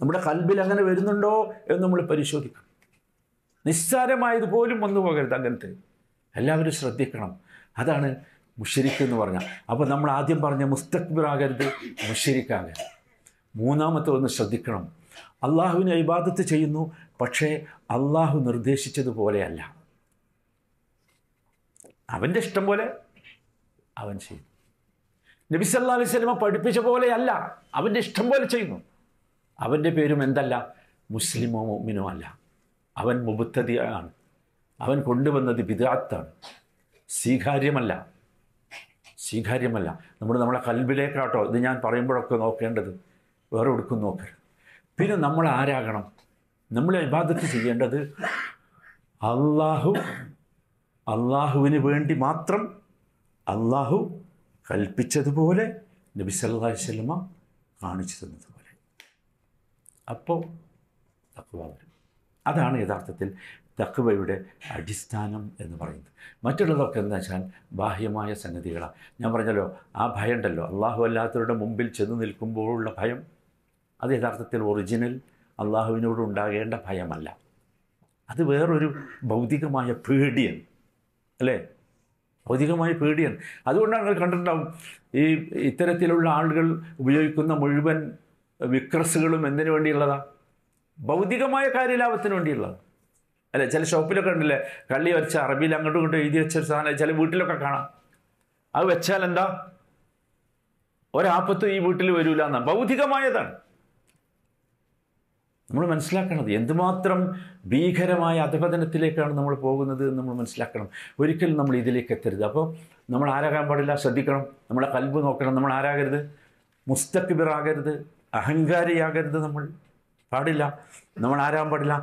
നമ്മുടെ കൽബിൽ അങ്ങനെ വരുന്നുണ്ടോ എന്ന് നമ്മൾ പരിശോധിക്കണം നിസ്സാരമായതുപോലും വന്നു പോകരുത് അങ്ങനത്തെ എല്ലാവരും ശ്രദ്ധിക്കണം അതാണ് മുഷരിക്ക് എന്ന് പറഞ്ഞാൽ അപ്പോൾ നമ്മൾ ആദ്യം പറഞ്ഞ മുസ്തക്ബിറാകരുത് മുഷരിക്കാകരുത് മൂന്നാമത്തെ ഒന്ന് ശ്രദ്ധിക്കണം അള്ളാഹുവിനെ ഇബാദത്ത് ചെയ്യുന്നു പക്ഷേ അള്ളാഹു നിർദ്ദേശിച്ചതുപോലെയല്ല അവൻ്റെ ഇഷ്ടം പോലെ അവൻ ചെയ്യും നബി സല്ലാ അലൈഹി സ്വലമ പഠിപ്പിച്ച പോലെയല്ല അവൻ്റെ ഇഷ്ടം പോലെ ചെയ്യുന്നു അവൻ്റെ പേരും എന്തല്ല മുസ്ലിമോ മുഅ്മിനോ അല്ല അവൻ മുബുദ്ധതിയാണ് അവൻ കൊണ്ടുവന്നത് വിദാത്താണ് സ്വീകാര്യമല്ല സ്വീകാര്യമല്ല നമ്മൾ നമ്മളെ കൽബിലേക്കാട്ടോ ഇത് ഞാൻ പറയുമ്പോഴൊക്കെ നോക്കേണ്ടത് വേറെ എടുക്കും നോക്കരുത് പിന്നെ നമ്മൾ ആരാകണം നമ്മൾ ഇബാദത്ത് ചെയ്യേണ്ടത് അള്ളാഹു അള്ളാഹുവിന് വേണ്ടി മാത്രം അള്ളാഹു കൽപ്പിച്ചതുപോലെ നബി സല്ലാ വല്ലമ കാണിച്ചു തന്നതുപോലെ അപ്പോൾ തക്കുവ വരും അതാണ് യഥാർത്ഥത്തിൽ തക്കുവയുടെ അടിസ്ഥാനം എന്ന് പറയുന്നത് മറ്റുള്ളതൊക്കെ എന്താ വെച്ചാൽ ബാഹ്യമായ സംഗതികളാണ് ഞാൻ പറഞ്ഞല്ലോ ആ ഭയമുണ്ടല്ലോ അള്ളാഹു അല്ലാത്തവരുടെ മുമ്പിൽ ചെന്ന് നിൽക്കുമ്പോഴുള്ള ഭയം അത് യഥാർത്ഥത്തിൽ ഒറിജിനൽ അള്ളാഹുവിനോട് ഉണ്ടാകേണ്ട ഭയമല്ല അത് വേറൊരു ഭൗതികമായ പേടിയാണ് അല്ലേ ഭൗതികമായ പേടിയാണ് അതുകൊണ്ടാണ് നിങ്ങൾ കണ്ടിട്ടുണ്ടാവും ഈ ഇത്തരത്തിലുള്ള ആളുകൾ ഉപയോഗിക്കുന്ന മുഴുവൻ വിക്രസുകളും എന്തിനു വേണ്ടിയുള്ളതാണ് ഭൗതികമായ കാര്യലാഭത്തിന് വേണ്ടിയുള്ളതാണ് അല്ലേ ചില ഷോപ്പിലൊക്കെ ഉണ്ടല്ലേ കള്ളി വരച്ച അറബിയിൽ അങ്ങോട്ടും ഇങ്ങോട്ടും എഴുതി വെച്ച സാധനം ചില വീട്ടിലൊക്കെ കാണാം അത് വെച്ചാൽ എന്താ ഒരാപത്തും ഈ വീട്ടിൽ വരൂല എന്നാണ് ഭൗതികമായതാണ് നമ്മൾ മനസ്സിലാക്കണത് എന്തുമാത്രം ഭീകരമായ അധപതനത്തിലേക്കാണ് നമ്മൾ പോകുന്നത് എന്ന് നമ്മൾ മനസ്സിലാക്കണം ഒരിക്കലും നമ്മൾ ഇതിലേക്ക് എത്തരുത് അപ്പോൾ നമ്മൾ ആരാകാൻ പാടില്ല ശ്രദ്ധിക്കണം നമ്മളെ കൽബ് നോക്കണം നമ്മൾ ആരാകരുത് മുസ്തക്കിബിറാകരുത് അഹങ്കാരിയാകരുത് നമ്മൾ പാടില്ല നമ്മൾ ആരാകാൻ പാടില്ല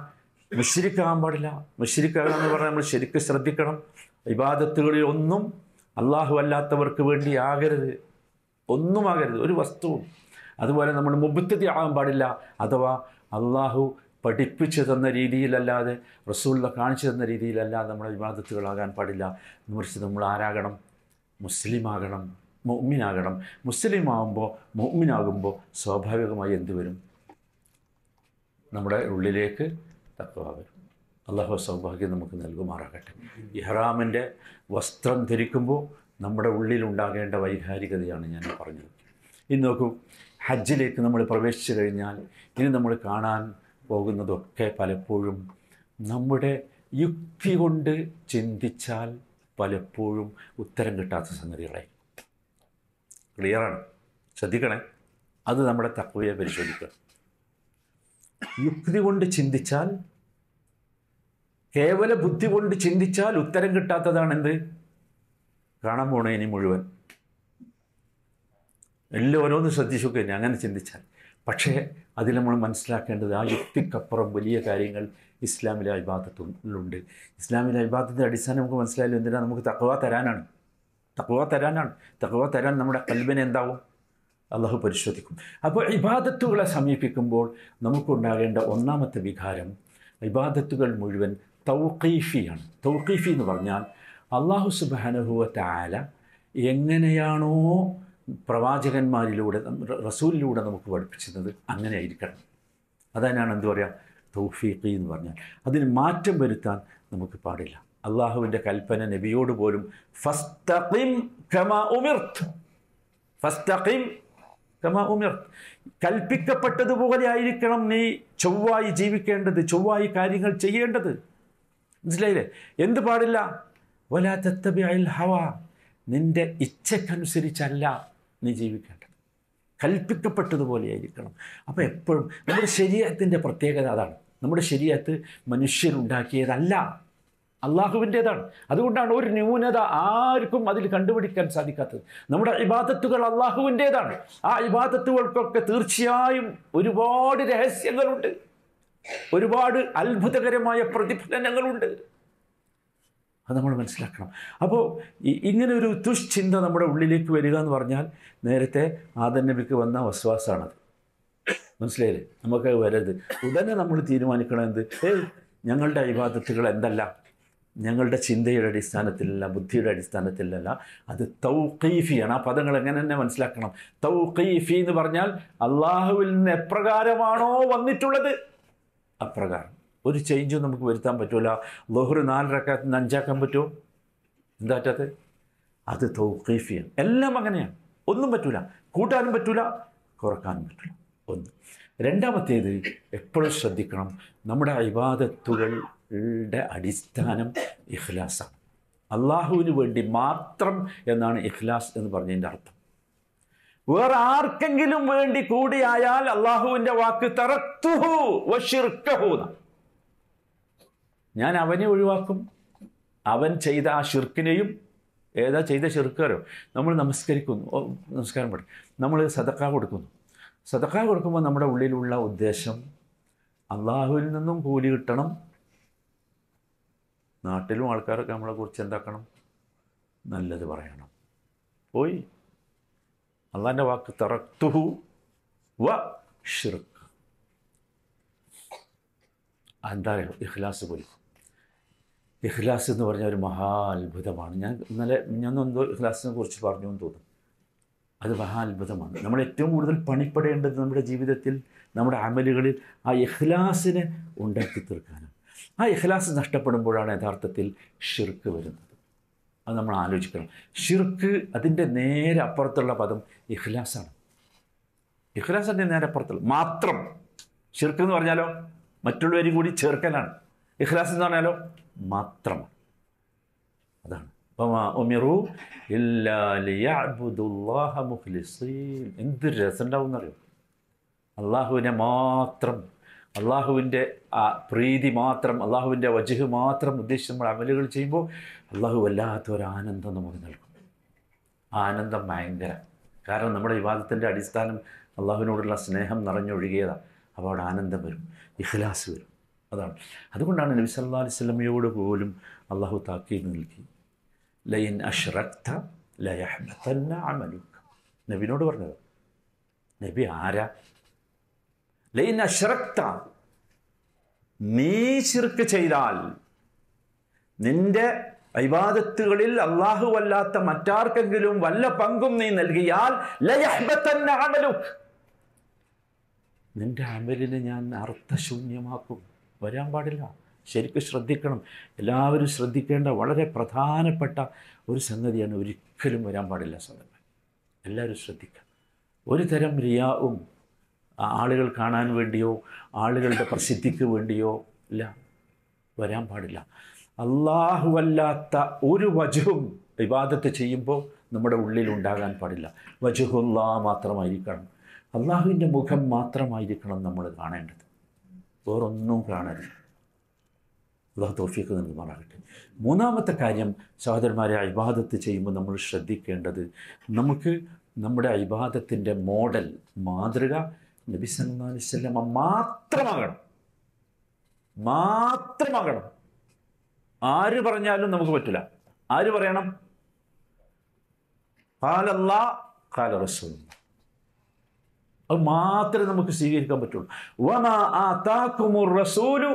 മുഷരിക്കാകാൻ പാടില്ല മുഷരിക്കാകുക എന്ന് പറഞ്ഞാൽ നമ്മൾ ശരിക്കും ശ്രദ്ധിക്കണം വിവാദത്തുകളിൽ ഒന്നും അള്ളാഹു അല്ലാത്തവർക്ക് വേണ്ടി ആകരുത് ഒന്നുമാകരുത് ഒരു വസ്തുവും അതുപോലെ നമ്മൾ മുബുദ്ധതി ആകാൻ പാടില്ല അഥവാ അള്ളാഹു പഠിപ്പിച്ചു തന്ന രീതിയിലല്ലാതെ റസൂലിനെ കാണിച്ചു തന്ന രീതിയിലല്ലാതെ നമ്മൾ വിവാദത്തുകളാകാൻ പാടില്ല മറിച്ച് നമ്മൾ ആരാകണം മുസ്ലിമാകണം മൊമ്മിനാകണം മുസ്ലിം ആകുമ്പോൾ മൊമ്മിനാകുമ്പോൾ സ്വാഭാവികമായി എന്ത് വരും നമ്മുടെ ഉള്ളിലേക്ക് തക്കവ വരും അള്ളാഹു സൗഭാഗ്യം നമുക്ക് നൽകുമാറാകട്ടെ ഇഹ്റാമിൻ്റെ വസ്ത്രം ധരിക്കുമ്പോൾ നമ്മുടെ ഉള്ളിലുണ്ടാകേണ്ട വൈകാരികതയാണ് ഞാൻ പറഞ്ഞത് ഇന്ന് നോക്കൂ ഹജ്ജിലേക്ക് നമ്മൾ പ്രവേശിച്ചു കഴിഞ്ഞാൽ ഇനി നമ്മൾ കാണാൻ പോകുന്നതൊക്കെ പലപ്പോഴും നമ്മുടെ യുക്തി കൊണ്ട് ചിന്തിച്ചാൽ പലപ്പോഴും ഉത്തരം കിട്ടാത്ത സംഗതികളെ ക്ലിയറാണ് ശ്രദ്ധിക്കണേ അത് നമ്മുടെ തക്കവയെ പരിശോധിക്കുക യുക്തി കൊണ്ട് ചിന്തിച്ചാൽ കേവല ബുദ്ധി കൊണ്ട് ചിന്തിച്ചാൽ ഉത്തരം കിട്ടാത്തതാണ് കാണാൻ പോണേ ഇനി മുഴുവൻ എല്ലാം ഓരോന്ന് ശ്രദ്ധിച്ചു നോക്കുക അങ്ങനെ ചിന്തിച്ചാൽ പക്ഷേ അതിൽ നമ്മൾ മനസ്സിലാക്കേണ്ടത് ആ യുക്തിക്കപ്പുറം വലിയ കാര്യങ്ങൾ ഇസ്ലാമിലെ അഭിഭാഗത്തുണ്ട് ഇസ്ലാമിലെ അഭിഭാഗത്തിൻ്റെ അടിസ്ഥാനം നമുക്ക് മനസ്സിലായാലും എന്തിനാണ് നമുക്ക് തക്കവ തരാനാണ് തക്കവ തരാനാണ് തക്കവ തരാൻ നമ്മുടെ കൽബിനെ എന്താവും അള്ളാഹു പരിശോധിക്കും അപ്പോൾ ഇബാദത്തുകളെ സമീപിക്കുമ്പോൾ നമുക്കുണ്ടാകേണ്ട ഒന്നാമത്തെ വികാരം ഇബാദത്തുകൾ മുഴുവൻ തൗക്കീഫിയാണ് തൗക്കീഫി എന്ന് പറഞ്ഞാൽ അള്ളാഹു സുബാനുഭവ താല എങ്ങനെയാണോ പ്രവാചകന്മാരിലൂടെ റസൂലിലൂടെ നമുക്ക് പഠിപ്പിച്ചത് അങ്ങനെ ആയിരിക്കണം അതാണ് എന്താ പറയുക തൗഫീഖി എന്ന് പറഞ്ഞാൽ അതിന് മാറ്റം വരുത്താൻ നമുക്ക് പാടില്ല അള്ളാഹുവിൻ്റെ കൽപ്പന നബിയോട് പോലും ഫസ്തഖിം കമാ ഉമിർത്ത് ഫസ്തഖിം കമാ ഉമിർത്ത് കൽപ്പിക്കപ്പെട്ടതുപോലെ ആയിരിക്കണം നീ ചൊവ്വായി ജീവിക്കേണ്ടത് ചൊവ്വായി കാര്യങ്ങൾ ചെയ്യേണ്ടത് മനസ്സിലായില്ലേ എന്ത് പാടില്ല വലാ തത്തബി അൽ ഹവ നിൻ്റെ ഇച്ഛക്കനുസരിച്ചല്ല നീ ജീവിക്കേണ്ടത് കൽപ്പിക്കപ്പെട്ടതുപോലെയായിരിക്കണം അപ്പോൾ എപ്പോഴും നമ്മുടെ ശരീരത്തിൻ്റെ പ്രത്യേകത അതാണ് നമ്മുടെ ശരീരത്ത് മനുഷ്യരുണ്ടാക്കിയതല്ല അള്ളാഹുവിൻ്റേതാണ് അതുകൊണ്ടാണ് ഒരു ന്യൂനത ആർക്കും അതിൽ കണ്ടുപിടിക്കാൻ സാധിക്കാത്തത് നമ്മുടെ ഇബാദത്തുകൾ അള്ളാഹുവിൻ്റേതാണ് ആ ഇബാദത്തുകൾക്കൊക്കെ തീർച്ചയായും ഒരുപാട് രഹസ്യങ്ങളുണ്ട് ഒരുപാട് അത്ഭുതകരമായ പ്രതിഫലനങ്ങളുണ്ട് അത് നമ്മൾ മനസ്സിലാക്കണം അപ്പോൾ ഇങ്ങനെ ഒരു ദുഷ്ചിന്ത നമ്മുടെ ഉള്ളിലേക്ക് വരിക എന്ന് പറഞ്ഞാൽ നേരത്തെ ആദന്യമിക്ക് നബിക്ക് വന്ന വസ്വാസാണത് മനസ്സിലായില്ലേ നമുക്ക് വരരുത് ഉടനെ നമ്മൾ തീരുമാനിക്കണം എന്ത് ഏയ് ഞങ്ങളുടെ അഭിവാദത്തുകൾ എന്തല്ല ഞങ്ങളുടെ ചിന്തയുടെ അടിസ്ഥാനത്തിലല്ല ബുദ്ധിയുടെ അടിസ്ഥാനത്തിലല്ല അത് തൗഖീഫിയാണ് ആ പദങ്ങൾ എങ്ങനെ തന്നെ മനസ്സിലാക്കണം തൗഖീഫി എന്ന് പറഞ്ഞാൽ അള്ളാഹുവിൽ നിന്ന് എപ്രകാരമാണോ വന്നിട്ടുള്ളത് അപ്രകാരം ഒരു ചേഞ്ചും നമുക്ക് വരുത്താൻ പറ്റില്ല ലഹുർ നാല് റക്കാത്തിന് അഞ്ചാക്കാൻ പറ്റുമോ എന്താറ്റാത്ത അത് തൗക്കീഫിയാണ് എല്ലാം അങ്ങനെയാണ് ഒന്നും പറ്റൂല കൂട്ടാനും പറ്റൂല കുറക്കാനും പറ്റൂല ഒന്ന് രണ്ടാമത്തേത് എപ്പോഴും ശ്രദ്ധിക്കണം നമ്മുടെ അഭിവാദത്തുകളുടെ അടിസ്ഥാനം ഇഖ്ലാസാണ് അള്ളാഹുവിന് വേണ്ടി മാത്രം എന്നാണ് ഇഖ്ലാസ് എന്ന് പറഞ്ഞതിൻ്റെ അർത്ഥം വേറെ ആർക്കെങ്കിലും വേണ്ടി കൂടിയായാൽ അള്ളാഹുവിൻ്റെ വാക്ക് തറത്തുഹു ഞാൻ അവനെ ഒഴിവാക്കും അവൻ ചെയ്ത ആ ഷിർക്കിനെയും ഏതാ ചെയ്ത ഷിർക്കാരോ നമ്മൾ നമസ്കരിക്കുന്നു നമസ്കാരം പഠിക്കും നമ്മൾ സദക്ക കൊടുക്കുന്നു സദക്ക കൊടുക്കുമ്പോൾ നമ്മുടെ ഉള്ളിലുള്ള ഉദ്ദേശം അള്ളാഹുവിൽ നിന്നും കൂലി കിട്ടണം നാട്ടിലും ആൾക്കാരൊക്കെ നമ്മളെ കുറിച്ച് എന്താക്കണം നല്ലത് പറയണം പോയി അള്ളാൻ്റെ വാക്ക് തറക്തുഹു വ ഷിർക്ക് എന്താ പറയുക ഇഖ്ലാസ് പോയി ഇഖ്ലാസ് എന്ന് പറഞ്ഞ ഒരു മഹാ അത്ഭുതമാണ് ഞാൻ ഇന്നലെ ഞാൻ എന്തോ ഇഖ്ലാസിനെ കുറിച്ച് പറഞ്ഞു എന്ന് തോന്നുന്നു അത് മഹാ അത്ഭുതമാണ് നമ്മൾ ഏറ്റവും കൂടുതൽ പണിപ്പെടേണ്ടത് നമ്മുടെ ജീവിതത്തിൽ നമ്മുടെ അമലുകളിൽ ആ ഇഖ്ലാസിനെ ഉണ്ടാക്കി തീർക്കാനാണ് ആ ഇഖ്ലാസ് നഷ്ടപ്പെടുമ്പോഴാണ് യഥാർത്ഥത്തിൽ ഷിർക്ക് വരുന്നത് അത് നമ്മൾ ആലോചിക്കണം ഷിർക്ക് അതിൻ്റെ നേരെ അപ്പുറത്തുള്ള പദം ഇഖ്ലാസാണ് ഇഖ്ലാസിൻ്റെ നേരെ അപ്പുറത്തുള്ള മാത്രം ഷിർക്ക് എന്ന് പറഞ്ഞാലോ മറ്റുള്ളവരും കൂടി ചേർക്കലാണ് ഇഖ്ലാസ് എന്ന് പറഞ്ഞാലോ മാത്രമാണ് അതാണ് എന്ത് രസം ഉണ്ടാവും എന്നറിയോ അള്ളാഹുവിനെ മാത്രം അള്ളാഹുവിൻ്റെ ആ പ്രീതി മാത്രം അള്ളാഹുവിൻ്റെ വജുഹ് മാത്രം ഉദ്ദേശിച്ച് നമ്മൾ അമലുകൾ ചെയ്യുമ്പോൾ അള്ളാഹു വല്ലാത്തൊരു ആനന്ദം നമുക്ക് നൽകും ആനന്ദം ഭയങ്കര കാരണം നമ്മുടെ വിവാദത്തിൻ്റെ അടിസ്ഥാനം അള്ളാഹുവിനോടുള്ള സ്നേഹം നിറഞ്ഞൊഴുകിയതാണ് അപ്പോൾ അവിടെ ആനന്ദം വരും ഇഖ്ലാസ് വരും അതാണ് അതുകൊണ്ടാണ് നബി സല്ലാ അലിസ്ലമയോട് പോലും അള്ളാഹു താക്കീത് നൽകി ലയിൻ അഷ്റക്ത ലയഹ്ബത്തന്ന അമലുക്ക് നബിനോട് പറഞ്ഞത് നബി ആരാ ലൈൻ അഷ്റക്ത നീ ശിർക്ക് ചെയ്താൽ നിന്റെ അള്ളാഹു അള്ളാഹുവല്ലാത്ത മറ്റാർക്കെങ്കിലും വല്ല പങ്കും നീ നൽകിയാൽ ലയഹ്ബത്തന്ന അമലുക്ക് നിന്റെ അമലിനെ ഞാൻ അർത്ഥശൂന്യമാക്കും വരാൻ പാടില്ല ശരിക്കും ശ്രദ്ധിക്കണം എല്ലാവരും ശ്രദ്ധിക്കേണ്ട വളരെ പ്രധാനപ്പെട്ട ഒരു സംഗതിയാണ് ഒരിക്കലും വരാൻ പാടില്ല സ്വന്തം എല്ലാവരും ശ്രദ്ധിക്കുക ഒരു തരം റിയാവും ആളുകൾ കാണാൻ വേണ്ടിയോ ആളുകളുടെ പ്രസിദ്ധിക്ക് വേണ്ടിയോ ഇല്ല വരാൻ പാടില്ല അള്ളാഹുവല്ലാത്ത ഒരു വജുവും വിവാദത്ത് ചെയ്യുമ്പോൾ നമ്മുടെ ഉള്ളിൽ ഉണ്ടാകാൻ പാടില്ല വജുഹുല്ലാ മാത്രമായിരിക്കണം അള്ളാഹുവിൻ്റെ മുഖം മാത്രമായിരിക്കണം നമ്മൾ കാണേണ്ടത് വേറൊന്നും കാണരുത് അള്ളാഹു തോഫിയൊക്കെ നൽകുമാറാകട്ടെ മൂന്നാമത്തെ കാര്യം സഹോദരന്മാരെ അഭിവാദത്ത് ചെയ്യുമ്പോൾ നമ്മൾ ശ്രദ്ധിക്കേണ്ടത് നമുക്ക് നമ്മുടെ അഭിവാദത്തിൻ്റെ മോഡൽ മാതൃക നബി മാത്രമാകണം മാത്രമാകണം ആര് പറഞ്ഞാലും നമുക്ക് പറ്റില്ല ആര് പറയണം കാലല്ലാ കാല റസൂൽ അത് മാത്രമേ നമുക്ക് സ്വീകരിക്കാൻ പറ്റുള്ളൂ വമാ റസൂലു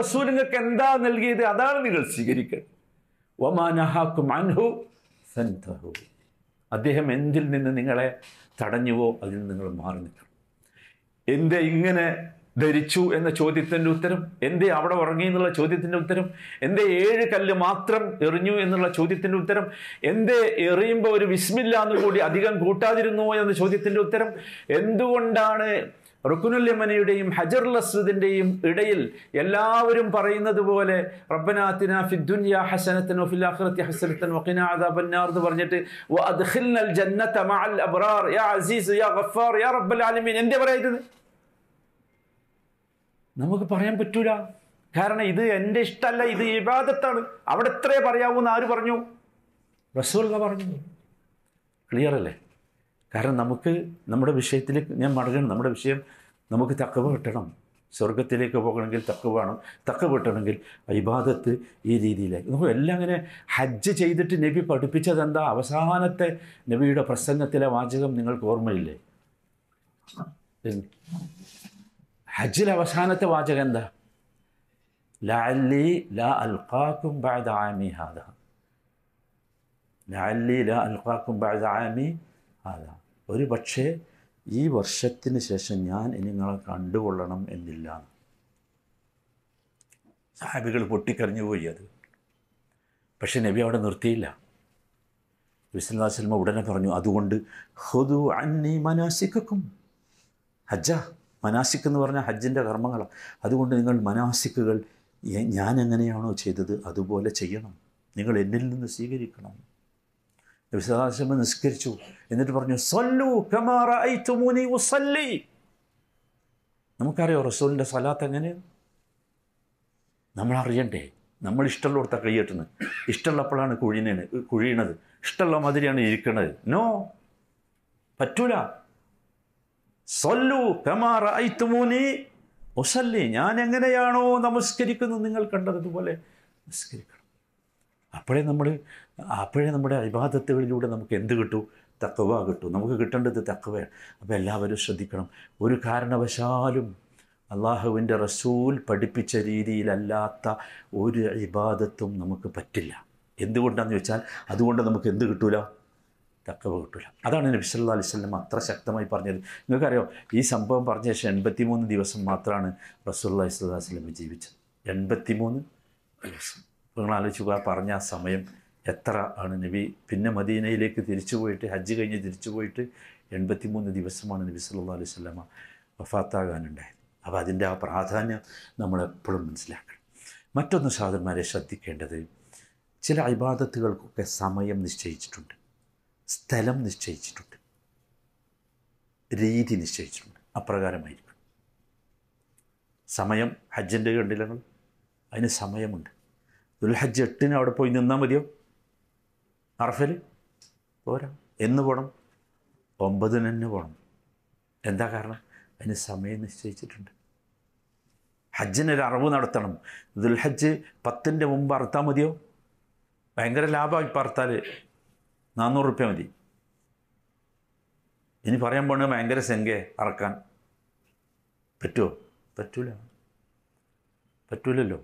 റസൂൽ നിങ്ങൾക്ക് എന്താ നൽകിയത് അതാണ് നിങ്ങൾ സ്വീകരിക്കുന്നത് അൻഹു അദ്ദേഹം എന്തിൽ നിന്ന് നിങ്ങളെ തടഞ്ഞുവോ അതിൽ നിന്ന് നിങ്ങൾ മാറി നിൽക്കണം എൻ്റെ ഇങ്ങനെ ധരിച്ചു എന്ന ചോദ്യത്തിൻ്റെ ഉത്തരം എന്തേ അവിടെ ഉറങ്ങി എന്നുള്ള ചോദ്യത്തിൻ്റെ ഉത്തരം എന്തേ ഏഴ് കല്ല് മാത്രം എറിഞ്ഞു എന്നുള്ള ചോദ്യത്തിൻ്റെ ഉത്തരം എന്തേ എറിയുമ്പോൾ ഒരു വിസ്മില്ല എന്ന് കൂടി അധികം കൂട്ടാതിരുന്നുവോ എന്ന ചോദ്യത്തിൻ്റെ ഉത്തരം എന്തുകൊണ്ടാണ് റുക്കുനുല്യമനയുടെയും ഹജർ അസ്വദിൻ്റെയും ഇടയിൽ എല്ലാവരും പറയുന്നത് പോലെ റബ്ബനാത്തിന ഫിദ്ദുൻയ ഹസനത്തൻ ഫിൽ ഹസനത്തൻ വഖിന അദാബന്നാർ എന്ന് പറഞ്ഞിട്ട് അദ്ഖിൽനൽ ജന്നത മഅൽ അബ്റാർ യാ അസീസ് യാ ഗഫാർ യാ റബ്ബൽ ആലമീൻ എന്തേ പറയുന്നത് നമുക്ക് പറയാൻ പറ്റൂല കാരണം ഇത് എൻ്റെ ഇഷ്ടമല്ല ഇത് ഇബാദത്താണ് അവിടെ എത്രയേ പറയാവൂ എന്ന് ആര് പറഞ്ഞു റസൂൽ എന്ന് പറഞ്ഞു ക്ലിയർ അല്ലേ കാരണം നമുക്ക് നമ്മുടെ വിഷയത്തിൽ ഞാൻ മടങ്ങണം നമ്മുടെ വിഷയം നമുക്ക് തക്കവ് കിട്ടണം സ്വർഗത്തിലേക്ക് പോകണമെങ്കിൽ തക്ക വേണം തക്ക കിട്ടണമെങ്കിൽ ഇബാദത്ത് ഈ രീതിയിലായി നമുക്ക് എല്ലാം അങ്ങനെ ഹജ്ജ് ചെയ്തിട്ട് നബി പഠിപ്പിച്ചത് എന്താ അവസാനത്തെ നബിയുടെ പ്രസംഗത്തിലെ വാചകം നിങ്ങൾക്ക് ഓർമ്മയില്ലേ ഹജ്ജിലെ അവസാനത്തെ വാചകം എന്താ ലാലി ലാ അൽഖാക്കും ബാദാമി ആമി ഹാദ ലാലി ലാ അൽഖാക്കും ബാദാമി ആമി ഹാദ ഒരു പക്ഷേ ഈ വർഷത്തിന് ശേഷം ഞാൻ ഇനി നിങ്ങളെ കണ്ടുകൊള്ളണം എന്നില്ല സാഹിബികൾ പൊട്ടിക്കറിഞ്ഞു പോയി അത് പക്ഷെ നബി അവിടെ നിർത്തിയില്ല വിസ്ലാസ്ലമ ഉടനെ പറഞ്ഞു അതുകൊണ്ട് ഹുദു അന്നി മനാസിക്കും ഹജ്ജ മനാസിക്ക് എന്ന് പറഞ്ഞാൽ ഹജ്ജിൻ്റെ കർമ്മങ്ങളാണ് അതുകൊണ്ട് നിങ്ങൾ മനാസിക്കുകൾ ഞാൻ എങ്ങനെയാണോ ചെയ്തത് അതുപോലെ ചെയ്യണം നിങ്ങൾ എന്നിൽ നിന്ന് സ്വീകരിക്കണം വിശദാശ്രമം നിസ്കരിച്ചു എന്നിട്ട് പറഞ്ഞു സല്ലു കമാറ ഐറ്റുമുനി ഉസല്ലി നമുക്കറിയോ റസൂലിൻ്റെ സലാത്ത് എങ്ങനെയാണ് നമ്മളറിയണ്ടേ നമ്മൾ ഇഷ്ടമുള്ള ഇഷ്ടമുള്ളടത്ത കൈയ്യട്ടുന്നത് ഇഷ്ടമുള്ളപ്പോഴാണ് കുഴിനാണ് കുഴിയണത് ഇഷ്ടമുള്ള മാതിരിയാണ് ഇരിക്കണത് നോ പറ്റൂല സൊല്ലു കമാറ ഐത്തുമൂനി ഒസല്ലി ഞാൻ എങ്ങനെയാണോ നമസ്കരിക്കുന്നത് നിങ്ങൾ കണ്ടതുപോലെ നമസ്കരിക്കണം അപ്പോഴേ നമ്മൾ അപ്പോഴേ നമ്മുടെ അഭിവാദത്തുകളിലൂടെ നമുക്ക് എന്ത് കിട്ടൂ തക്കവ കിട്ടും നമുക്ക് കിട്ടേണ്ടത് തക്കവയാണ് അപ്പോൾ എല്ലാവരും ശ്രദ്ധിക്കണം ഒരു കാരണവശാലും അള്ളാഹുവിൻ്റെ റസൂൽ പഠിപ്പിച്ച രീതിയിലല്ലാത്ത ഒരു അഭിവാദത്തും നമുക്ക് പറ്റില്ല എന്തുകൊണ്ടാണെന്ന് വെച്ചാൽ അതുകൊണ്ട് നമുക്ക് എന്ത് കിട്ടൂല തക്കവ കിട്ടില്ല അതാണ് നബി സല്ലാ അലൈഹി സ്വലം അത്ര ശക്തമായി പറഞ്ഞത് നിങ്ങൾക്കറിയോ ഈ സംഭവം പറഞ്ഞ ശേഷം എൺപത്തി മൂന്ന് ദിവസം മാത്രമാണ് റസൂല്ലാ സ്വല്ലാ വസ്ലം ജീവിച്ചത് എൺപത്തി മൂന്ന് ദിവസം നിങ്ങൾ ആലോചിക്കുക പറഞ്ഞ ആ സമയം എത്ര ആണ് നബി പിന്നെ മദീനയിലേക്ക് തിരിച്ചു പോയിട്ട് ഹജ്ജ് കഴിഞ്ഞ് തിരിച്ചു പോയിട്ട് എൺപത്തി മൂന്ന് ദിവസമാണ് നബി സല്ലാ അലൈഹി സ്വലമ വഫാത്താകാനുണ്ടായത് അപ്പോൾ അതിൻ്റെ ആ പ്രാധാന്യം നമ്മൾ എപ്പോഴും മനസ്സിലാക്കണം മറ്റൊന്ന് സാധന്മാരെ ശ്രദ്ധിക്കേണ്ടത് ചില അഭിബാധത്തുകൾക്കൊക്കെ സമയം നിശ്ചയിച്ചിട്ടുണ്ട് സ്ഥലം നിശ്ചയിച്ചിട്ടുണ്ട് രീതി നിശ്ചയിച്ചിട്ടുണ്ട് അപ്രകാരമായിരിക്കും സമയം ഹജ്ജിൻ്റെ കണ്ടില്ല അതിന് സമയമുണ്ട് ദുൽഹജ്ജ് എട്ടിന് അവിടെ പോയി നിന്നാൽ മതിയോ അറഫൽ പോരാ എന്ന് പോകണം ഒമ്പതിന് തന്നെ പോകണം എന്താ കാരണം അതിന് സമയം നിശ്ചയിച്ചിട്ടുണ്ട് ഹജ്ജിനൊരു അറിവ് നടത്തണം ദുൽഹജ്ജ് പത്തിൻ്റെ മുമ്പ് അറുത്താൽ മതിയോ ഭയങ്കര ലാഭമായി പറത്താൽ നാനൂറ് റുപ്യ മതി ഇനി പറയാൻ പോണ ഭയങ്കര സെങ്കെ അറക്കാൻ പറ്റുമോ പറ്റൂല പറ്റൂലല്ലോ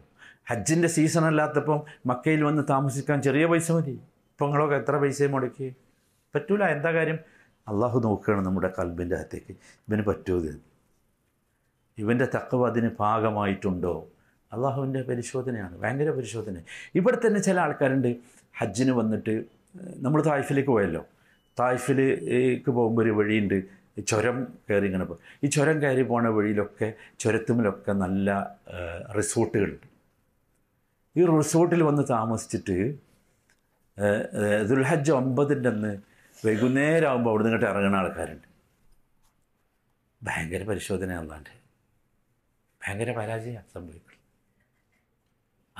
ഹജ്ജിൻ്റെ സീസൺ അല്ലാത്തപ്പം മക്കയിൽ വന്ന് താമസിക്കാൻ ചെറിയ പൈസ മതി ഇപ്പം നിങ്ങളൊക്കെ എത്ര പൈസയും മുടക്കി പറ്റൂല എന്താ കാര്യം അള്ളാഹു നോക്കുകയാണ് നമ്മുടെ കൽബിൻ്റെ അകത്തേക്ക് ഇവന് പറ്റുമോ ഇത് ഇവൻ്റെ തക്കവ് അതിന് ഭാഗമായിട്ടുണ്ടോ അള്ളാഹുവിൻ്റെ പരിശോധനയാണ് ഭയങ്കര പരിശോധന ഇവിടെ തന്നെ ചില ആൾക്കാരുണ്ട് ഹജ്ജിന് വന്നിട്ട് നമ്മൾ തായ്ഫിലേക്ക് പോയല്ലോ തായ്ഫിലേക്ക് പോകുമ്പോൾ ഒരു വഴിയുണ്ട് ചുരം കയറി ഇങ്ങനെ പോകും ഈ ചുരം കയറി പോണ വഴിയിലൊക്കെ ചുരത്തുമ്പിലൊക്കെ നല്ല റിസോർട്ടുകളുണ്ട് ഈ റിസോർട്ടിൽ വന്ന് താമസിച്ചിട്ട് ദുൽഹജ്ജ് ഒമ്പതിൻ്റെ അന്ന് വൈകുന്നേരം ആകുമ്പോൾ അവിടെ നിന്നിട്ട് ഇറങ്ങുന്ന ആൾക്കാരുണ്ട് ഭയങ്കര പരിശോധന അല്ലാണ്ട് ഭയങ്കര പരാജയമാണ് സംഭവിക്കുന്നത്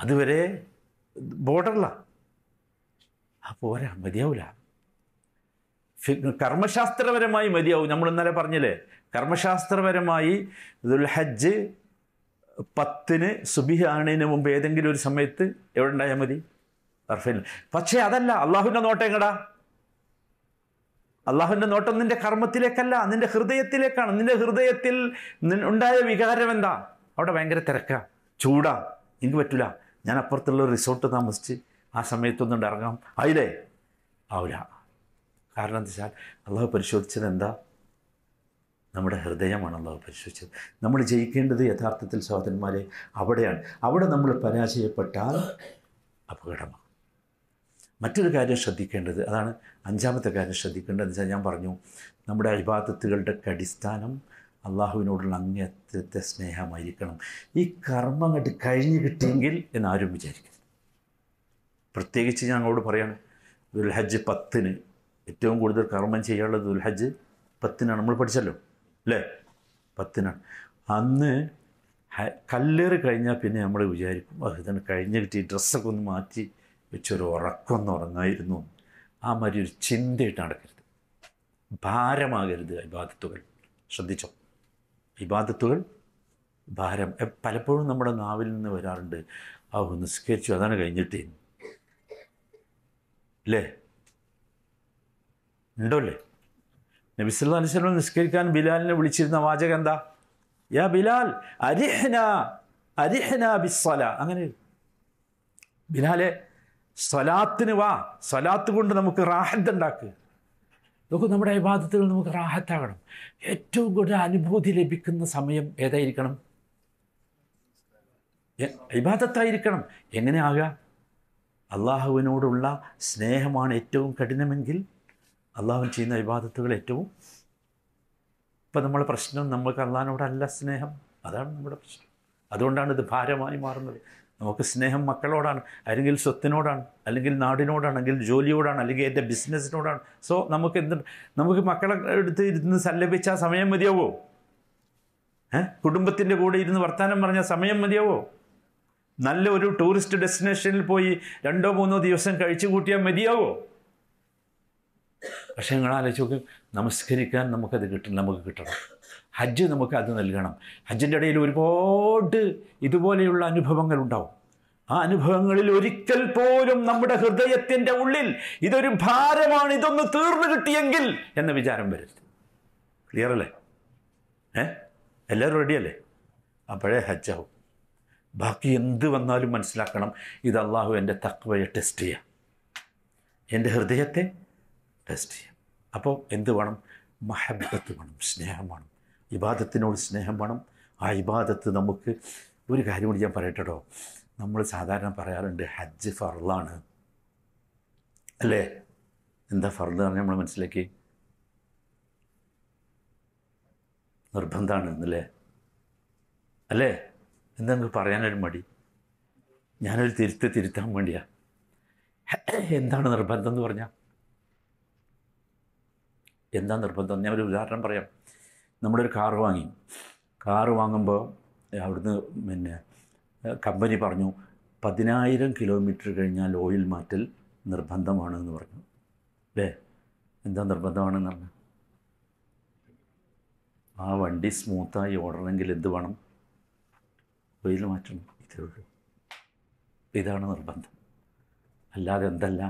അതുവരെ ബോർഡറിലാണ് ആ പോരാ മതിയാവില്ല കർമ്മശാസ്ത്രപരമായി മതിയാവും നമ്മൾ ഇന്നലെ പറഞ്ഞില്ലേ കർമ്മശാസ്ത്രപരമായി ദുൽഹജ്ജ് പത്തിന് സുബിഹ് ആണതിന് മുമ്പ് ഏതെങ്കിലും ഒരു സമയത്ത് എവിടെ ഉണ്ടായാൽ മതി അർഫയിൽ പക്ഷേ അതല്ല അള്ളാഹുവിൻ്റെ നോട്ടം എങ്ങടാ അള്ളാഹുവിൻ്റെ നോട്ടം നിൻ്റെ കർമ്മത്തിലേക്കല്ല നിൻ്റെ ഹൃദയത്തിലേക്കാണ് നിൻ്റെ ഹൃദയത്തിൽ ഉണ്ടായ വികാരം എന്താ അവിടെ ഭയങ്കര തിരക്കാണ് ചൂടാ എനിക്ക് പറ്റില്ല ഞാൻ അപ്പുറത്തുള്ള റിസോർട്ട് താമസിച്ച് ആ സമയത്തൊന്നും ഇറങ്ങാം ആയില്ലേ ആവില്ല കാരണം എന്താ വെച്ചാൽ അള്ളാഹു പരിശോധിച്ചത് എന്താ നമ്മുടെ ഹൃദയമാണ് അള്ളാഹു പരിശോധിച്ചത് നമ്മൾ ജയിക്കേണ്ടത് യഥാർത്ഥത്തിൽ സഹോദരന്മാരെ അവിടെയാണ് അവിടെ നമ്മൾ പരാജയപ്പെട്ടാൽ അപകടമാണ് മറ്റൊരു കാര്യം ശ്രദ്ധിക്കേണ്ടത് അതാണ് അഞ്ചാമത്തെ കാര്യം ശ്രദ്ധിക്കേണ്ടതെന്ന് വെച്ചാൽ ഞാൻ പറഞ്ഞു നമ്മുടെ അഭിബാധത്തുകളുടെ അടിസ്ഥാനം അള്ളാഹുവിനോടുള്ള അങ്ങേയറ്റത്തെ സ്നേഹമായിരിക്കണം ഈ കർമ്മം കഴിഞ്ഞ് കിട്ടിയെങ്കിൽ എന്നാരും വിചാരിക്കുന്നു പ്രത്യേകിച്ച് ഞങ്ങളോട് പറയാണ് ദുൽഹജ്ജ് പത്തിന് ഏറ്റവും കൂടുതൽ കർമ്മം ചെയ്യാനുള്ളത് ദുൽഹജ്ജ് പത്തിനാണ് നമ്മൾ പഠിച്ചല്ലോ അല്ലേ പത്തിനാണ് അന്ന് കല്ലേറ് കഴിഞ്ഞാൽ പിന്നെ നമ്മൾ വിചാരിക്കും അത് തന്നെ കഴിഞ്ഞ് കിട്ടി ഡ്രസ്സൊക്കെ ഒന്ന് മാറ്റി വെച്ചൊരു ഉറക്കം ഉറങ്ങായിരുന്നു ആ മാതിരി ഒരു ചിന്തയിട്ട് നടക്കരുത് ഭാരമാകരുത് ഇബാദത്തുകൾ ശ്രദ്ധിച്ചോ ഇബാദത്തുകൾ ഭാരം പലപ്പോഴും നമ്മുടെ നാവിൽ നിന്ന് വരാറുണ്ട് ആ നിസ്കരിച്ചു അതാണ് കഴിഞ്ഞിട്ടേ അല്ലേ ഉണ്ടോ അല്ലേ നബിസ്വല്ലാ അലിസ്വലം നിസ്കരിക്കാൻ ബിലാലിനെ വിളിച്ചിരുന്ന വാചകം എന്താ യാ ബിലാൽ അരിഹന അരിഹന ബിസ്വല അങ്ങനെ ബിലാലെ സ്വലാത്തിന് വാ സ്വലാത്ത് കൊണ്ട് നമുക്ക് റാഹത്ത് ഉണ്ടാക്കുക നോക്കൂ നമ്മുടെ അഭിബാധത്തുകൾ നമുക്ക് റാഹത്താകണം ഏറ്റവും കൂടുതൽ അനുഭൂതി ലഭിക്കുന്ന സമയം ഏതായിരിക്കണം ഇബാദത്തായിരിക്കണം എങ്ങനെ അള്ളാഹുവിനോടുള്ള സ്നേഹമാണ് ഏറ്റവും കഠിനമെങ്കിൽ അള്ളാഹുൻ ചെയ്യുന്ന വിവാദത്തുകൾ ഏറ്റവും ഇപ്പം നമ്മളെ പ്രശ്നം നമുക്ക് അള്ളാഹിനോടല്ല സ്നേഹം അതാണ് നമ്മുടെ പ്രശ്നം അതുകൊണ്ടാണ് ഇത് ഭാരമായി മാറുന്നത് നമുക്ക് സ്നേഹം മക്കളോടാണ് അല്ലെങ്കിൽ സ്വത്തിനോടാണ് അല്ലെങ്കിൽ നാടിനോടാണ് അല്ലെങ്കിൽ ജോലിയോടാണ് അല്ലെങ്കിൽ എൻ്റെ ബിസിനസ്സിനോടാണ് സോ നമുക്ക് എന്ത് നമുക്ക് മക്കളെ എടുത്ത് ഇരുന്ന് സല്ലപിച്ചാൽ സമയം മതിയാവോ ഏഹ് കുടുംബത്തിൻ്റെ കൂടെ ഇരുന്ന് വർത്തമാനം പറഞ്ഞാൽ സമയം മതിയാവോ നല്ല ഒരു ടൂറിസ്റ്റ് ഡെസ്റ്റിനേഷനിൽ പോയി രണ്ടോ മൂന്നോ ദിവസം കഴിച്ചു കൂട്ടിയാൽ മതിയാവോ പക്ഷെ നിങ്ങൾ ആലോചിച്ച് നോക്കും നമസ്കരിക്കാൻ നമുക്കത് കിട്ടണം നമുക്ക് കിട്ടണം ഹജ്ജ് നമുക്ക് അത് നൽകണം ഹജ്ജിൻ്റെ ഇടയിൽ ഒരുപാട് ഇതുപോലെയുള്ള അനുഭവങ്ങൾ ഉണ്ടാവും ആ അനുഭവങ്ങളിൽ ഒരിക്കൽ പോലും നമ്മുടെ ഹൃദയത്തിൻ്റെ ഉള്ളിൽ ഇതൊരു ഭാരമാണ് ഇതൊന്ന് തീർന്നു കിട്ടിയെങ്കിൽ എന്ന വിചാരം വരരുത് ക്ലിയർ അല്ലേ ഏ എല്ലാവരും റെഡിയല്ലേ അപ്പോഴേ ഹജ്ജാവും ബാക്കി എന്ത് വന്നാലും മനസ്സിലാക്കണം ഇത് അള്ളാഹു എൻ്റെ തക്വയെ ടെസ്റ്റ് ചെയ്യുക എൻ്റെ ഹൃദയത്തെ ടെസ്റ്റ് ചെയ്യുക അപ്പോൾ എന്ത് വേണം മഹബത്ത് വേണം സ്നേഹം വേണം ഇബാദത്തിനോട് സ്നേഹം വേണം ആ ഇബാദത്ത് നമുക്ക് ഒരു കാര്യം കൂടി ഞാൻ പറയട്ടോ നമ്മൾ സാധാരണ പറയാറുണ്ട് ഹജ്ജ് ഫർളാണ് അല്ലേ എന്താ ഫർദ് പറഞ്ഞാൽ നമ്മൾ മനസ്സിലാക്കി നിർബന്ധമാണ് എന്നല്ലേ അല്ലേ എന്താ നമുക്ക് പറയാനൊരു മടി ഞാനൊരു തിരുത്ത് തിരുത്താൻ വേണ്ടിയാണ് എന്താണ് നിർബന്ധം എന്ന് പറഞ്ഞാൽ എന്താ നിർബന്ധം ഞാനൊരു ഉദാഹരണം പറയാം നമ്മളൊരു കാറ് വാങ്ങി കാറ് വാങ്ങുമ്പോൾ അവിടുന്ന് പിന്നെ കമ്പനി പറഞ്ഞു പതിനായിരം കിലോമീറ്റർ കഴിഞ്ഞാൽ ഓയിൽ മാറ്റൽ നിർബന്ധമാണ് എന്ന് പറഞ്ഞു അല്ലേ എന്താ നിർബന്ധമാണെന്ന് പറഞ്ഞു ആ വണ്ടി സ്മൂത്തായി ഓടണമെങ്കിൽ എന്ത് വേണം തൊഴിൽ മാറ്റണം ഇത്രേ ഉള്ളൂ ഇതാണ് നിർബന്ധം അല്ലാതെ എന്തല്ല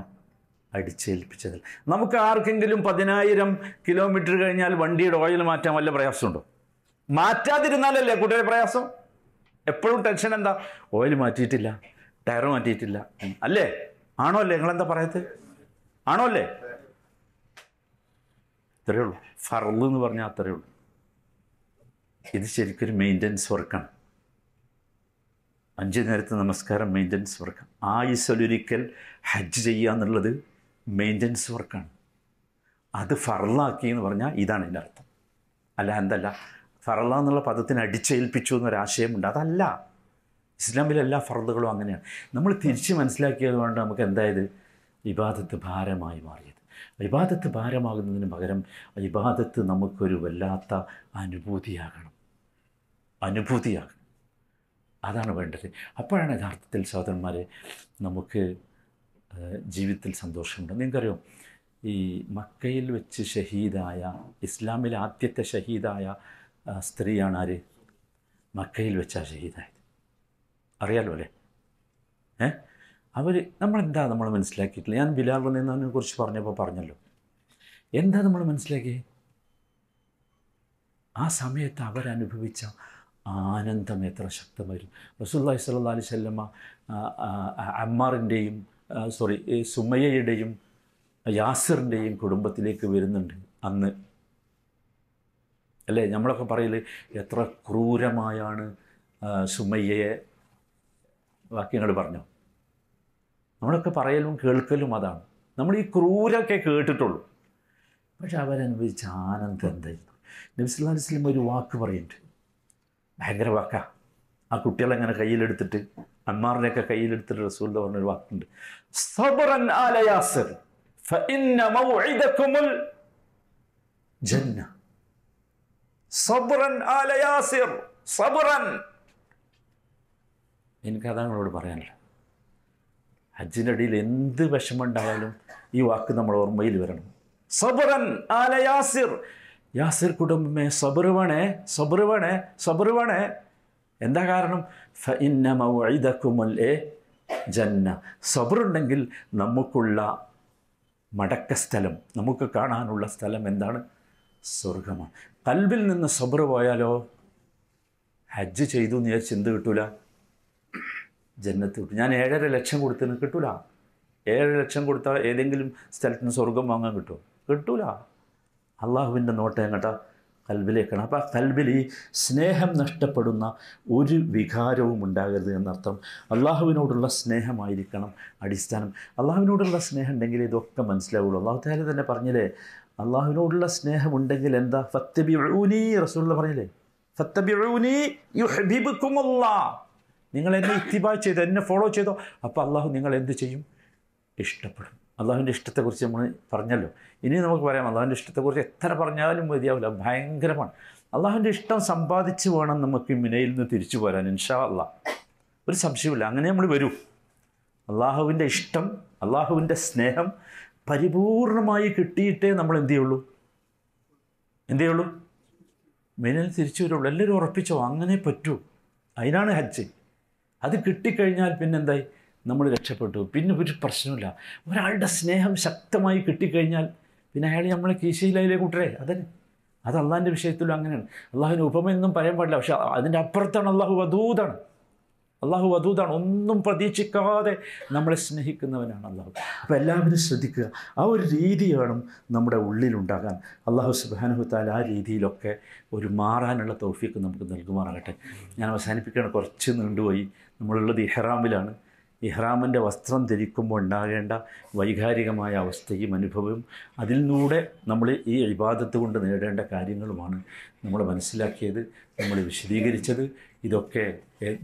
അടിച്ചേൽപ്പിച്ചതിൽ നമുക്ക് ആർക്കെങ്കിലും പതിനായിരം കിലോമീറ്റർ കഴിഞ്ഞാൽ വണ്ടിയുടെ ഓയിൽ മാറ്റാൻ വല്ല പ്രയാസമുണ്ടോ മാറ്റാതിരുന്നാലല്ലേ കുട്ടിയുടെ പ്രയാസം എപ്പോഴും ടെൻഷൻ എന്താ ഓയിൽ മാറ്റിയിട്ടില്ല ടയർ മാറ്റിയിട്ടില്ല അല്ലേ ആണോ അല്ലേ നിങ്ങളെന്താ പറയത്ത് ആണോ അല്ലേ ഇത്രയേ ഉള്ളൂ ഫർള് എന്ന് പറഞ്ഞാൽ അത്രയേ ഉള്ളൂ ഇത് ശരിക്കൊരു മെയിൻ്റനൻസ് വർക്കാണ് അഞ്ച് നേരത്തെ നമസ്കാരം മെയിൻ്റനൻസ് വർക്കാണ് ആയുസൊലൊരിക്കൽ ഹജ്ജ് ചെയ്യുക എന്നുള്ളത് മെയിൻ്റനൻസ് വർക്കാണ് അത് ഫറലാക്കി എന്ന് പറഞ്ഞാൽ ഇതാണ് എൻ്റെ അർത്ഥം അല്ല എന്തല്ല ഫറള എന്നുള്ള പദത്തിന് അടിച്ചേൽപ്പിച്ചു എന്നൊരാശയമുണ്ട് അതല്ല ഇസ്ലാമിലെ എല്ലാ ഫറലുകളും അങ്ങനെയാണ് നമ്മൾ തിരിച്ച് മനസ്സിലാക്കിയത് കൊണ്ട് നമുക്ക് എന്തായത് ഇബാദത്ത് ഭാരമായി മാറിയത് ഇബാദത്ത് ഭാരമാകുന്നതിന് പകരം ഇബാദത്ത് നമുക്കൊരു വല്ലാത്ത അനുഭൂതിയാകണം അനുഭൂതിയാകണം അതാണ് വേണ്ടത് അപ്പോഴാണ് യഥാർത്ഥത്തിൽ സഹോദരന്മാരെ നമുക്ക് ജീവിതത്തിൽ സന്തോഷമുണ്ട് നിങ്ങൾക്കറിയാം ഈ മക്കയിൽ വെച്ച് ഷഹീദായ ഇസ്ലാമിലെ ആദ്യത്തെ ഷഹീദായ സ്ത്രീയാണ് ആര് മക്കയിൽ വെച്ചാണ് ഷഹീദായത് അറിയാലോ അല്ലേ ഏ അവർ നമ്മളെന്താ നമ്മൾ മനസ്സിലാക്കിയിട്ടില്ല ഞാൻ ബിലാൽ വന്നതിനെ കുറിച്ച് പറഞ്ഞപ്പോൾ പറഞ്ഞല്ലോ എന്താ നമ്മൾ മനസ്സിലാക്കി ആ സമയത്ത് അവരനുഭവിച്ച ആനന്ദം എത്ര ശക്തമായിരുന്നു റസൂല്ലാഹി സ്വല്ലാ അലൈഹി സ്വല്ലമ്മ അമ്മാറിൻ്റെയും സോറി സുമയ്യയുടെയും യാസിറിൻ്റെയും കുടുംബത്തിലേക്ക് വരുന്നുണ്ട് അന്ന് അല്ലേ നമ്മളൊക്കെ പറയൽ എത്ര ക്രൂരമായാണ് സുമയ്യയെ വാക്യങ്ങൾ പറഞ്ഞു നമ്മളൊക്കെ പറയലും കേൾക്കലും അതാണ് നമ്മൾ ഈ ക്രൂരൊക്കെ കേട്ടിട്ടുള്ളൂ പക്ഷെ അവരനുഭവിച്ച ആനന്ദം എന്തായിരുന്നു നബ്സുല്ലാ വസ്ലം ഒരു വാക്ക് പറയുന്നുണ്ട് ഭയങ്കര വാക്കാണ് ആ കുട്ടികളെങ്ങനെ കയ്യിലെടുത്തിട്ട് അന്മാറിനെയൊക്കെ കയ്യിലെടുത്തിട്ട് റസൂൽ പറഞ്ഞൊരു വാക്കുണ്ട് സബറൻ ആലയാസർ ജന്ന എനിക്കതാണ് നിങ്ങളോട് പറയാനില്ല ഹജ്ജിനിടയിൽ എന്ത് വിഷമം ഉണ്ടായാലും ഈ വാക്ക് നമ്മൾ ഓർമ്മയിൽ വരണം സബുറൻ ആലയാസിർ യാസിർ കുടുംബമേ സബറുവണേ സബറുവണേ സബറുവണേ എന്താ കാരണം ഫഇന്ന മൗഇദക്കുമുൽ ജന്ന സബറുണ്ടെങ്കിൽ നമുക്കുള്ള മടക്ക സ്ഥലം നമുക്ക് കാണാനുള്ള സ്ഥലം എന്താണ് സ്വർഗമാണ് കൽവിൽ നിന്ന് സബർ പോയാലോ ഹജ്ജ് ചെയ്തു എന്ന് ഞാൻ ചിന്ത കിട്ടൂല ജന്നത്ത് കിട്ടും ഞാൻ ഏഴര ലക്ഷം കൊടുത്തിന് കിട്ടൂല ഏഴര ലക്ഷം കൊടുത്താൽ ഏതെങ്കിലും സ്ഥലത്ത് സ്വർഗം വാങ്ങാൻ കിട്ടുമോ കിട്ടൂല അള്ളാഹുവിൻ്റെ നോട്ടം എങ്ങോട്ടാ കൽബിലേക്കാണ് അപ്പോൾ ആ കൽബിൽ ഈ സ്നേഹം നഷ്ടപ്പെടുന്ന ഒരു വികാരവും ഉണ്ടാകരുത് എന്നർത്ഥം അള്ളാഹുവിനോടുള്ള സ്നേഹമായിരിക്കണം അടിസ്ഥാനം അള്ളാഹുവിനോടുള്ള സ്നേഹം ഉണ്ടെങ്കിൽ ഇതൊക്കെ മനസ്സിലാവുള്ളൂ അള്ളാഹു താല തന്നെ പറഞ്ഞില്ലേ അള്ളാഹുവിനോടുള്ള സ്നേഹമുണ്ടെങ്കിൽ എന്താ ഫത്തബി ഊനി റസൂള്ള പറഞ്ഞില്ലേ ഫത്തബി ഊനി നിങ്ങൾ എന്നെ ഇത്തിബാ ചെയ്തോ എന്നെ ഫോളോ ചെയ്തോ അപ്പോൾ അള്ളാഹു നിങ്ങൾ എന്ത് ചെയ്യും ഇഷ്ടപ്പെടും അള്ളാഹുവിൻ്റെ ഇഷ്ടത്തെക്കുറിച്ച് നമ്മൾ പറഞ്ഞല്ലോ ഇനി നമുക്ക് പറയാം അള്ളാഹുവിൻ്റെ ഇഷ്ടത്തെക്കുറിച്ച് എത്ര പറഞ്ഞാലും മതിയാവില്ല ഭയങ്കരമാണ് അള്ളാഹുവിൻ്റെ ഇഷ്ടം സമ്പാദിച്ച് വേണം നമുക്ക് മിനയിൽ നിന്ന് തിരിച്ചു പോരാൻ ഇൻഷാ അല്ല ഒരു സംശയമില്ല അങ്ങനെ നമ്മൾ വരൂ അള്ളാഹുവിൻ്റെ ഇഷ്ടം അള്ളാഹുവിൻ്റെ സ്നേഹം പരിപൂർണമായി കിട്ടിയിട്ടേ നമ്മൾ എന്ത് ചെയ്യുള്ളൂ എന്ത് ചെയ്യുള്ളൂ മിനയിൽ തിരിച്ചു വരുള്ളൂ എല്ലാവരും ഉറപ്പിച്ചോ അങ്ങനെ പറ്റൂ അതിനാണ് ഹജ്ജ് അത് കിട്ടിക്കഴിഞ്ഞാൽ പിന്നെന്തായി നമ്മൾ രക്ഷപ്പെട്ടു പിന്നെ ഒരു പ്രശ്നമില്ല ഒരാളുടെ സ്നേഹം ശക്തമായി കിട്ടിക്കഴിഞ്ഞാൽ പിന്നെ അയാൾ നമ്മളെ കീശയിലായില്ലേ കൂട്ടരെ അതന്നെ അത് അള്ളാഹിൻ്റെ വിഷയത്തിലും അങ്ങനെയാണ് അള്ളാഹുവിന് ഉപമയൊന്നും പറയാൻ പാടില്ല പക്ഷെ അതിൻ്റെ അപ്പുറത്താണ് അള്ളാഹു വധൂതാണ് അള്ളാഹു വധൂതാണ് ഒന്നും പ്രതീക്ഷിക്കാതെ നമ്മളെ സ്നേഹിക്കുന്നവനാണ് അള്ളാഹു അപ്പോൾ എല്ലാവരും ശ്രദ്ധിക്കുക ആ ഒരു രീതി വേണം നമ്മുടെ ഉള്ളിലുണ്ടാകാൻ അള്ളാഹു സുബാനുഹുത്താൽ ആ രീതിയിലൊക്കെ ഒരു മാറാനുള്ള തോഫിയൊക്കെ നമുക്ക് നൽകുമാറാകട്ടെ ഞാൻ അവസാനിപ്പിക്കുകയാണ് കുറച്ച് നീണ്ടുപോയി നമ്മളുള്ളത് ഇഹ്റാമിലാണ് ഇഹ്റാമിൻ്റെ വസ്ത്രം ധരിക്കുമ്പോൾ ഉണ്ടാകേണ്ട വൈകാരികമായ അവസ്ഥയും അനുഭവവും അതിലൂടെ നമ്മൾ ഈ വിവാദത്ത് കൊണ്ട് നേടേണ്ട കാര്യങ്ങളുമാണ് നമ്മൾ മനസ്സിലാക്കിയത് നമ്മൾ വിശദീകരിച്ചത് ഇതൊക്കെ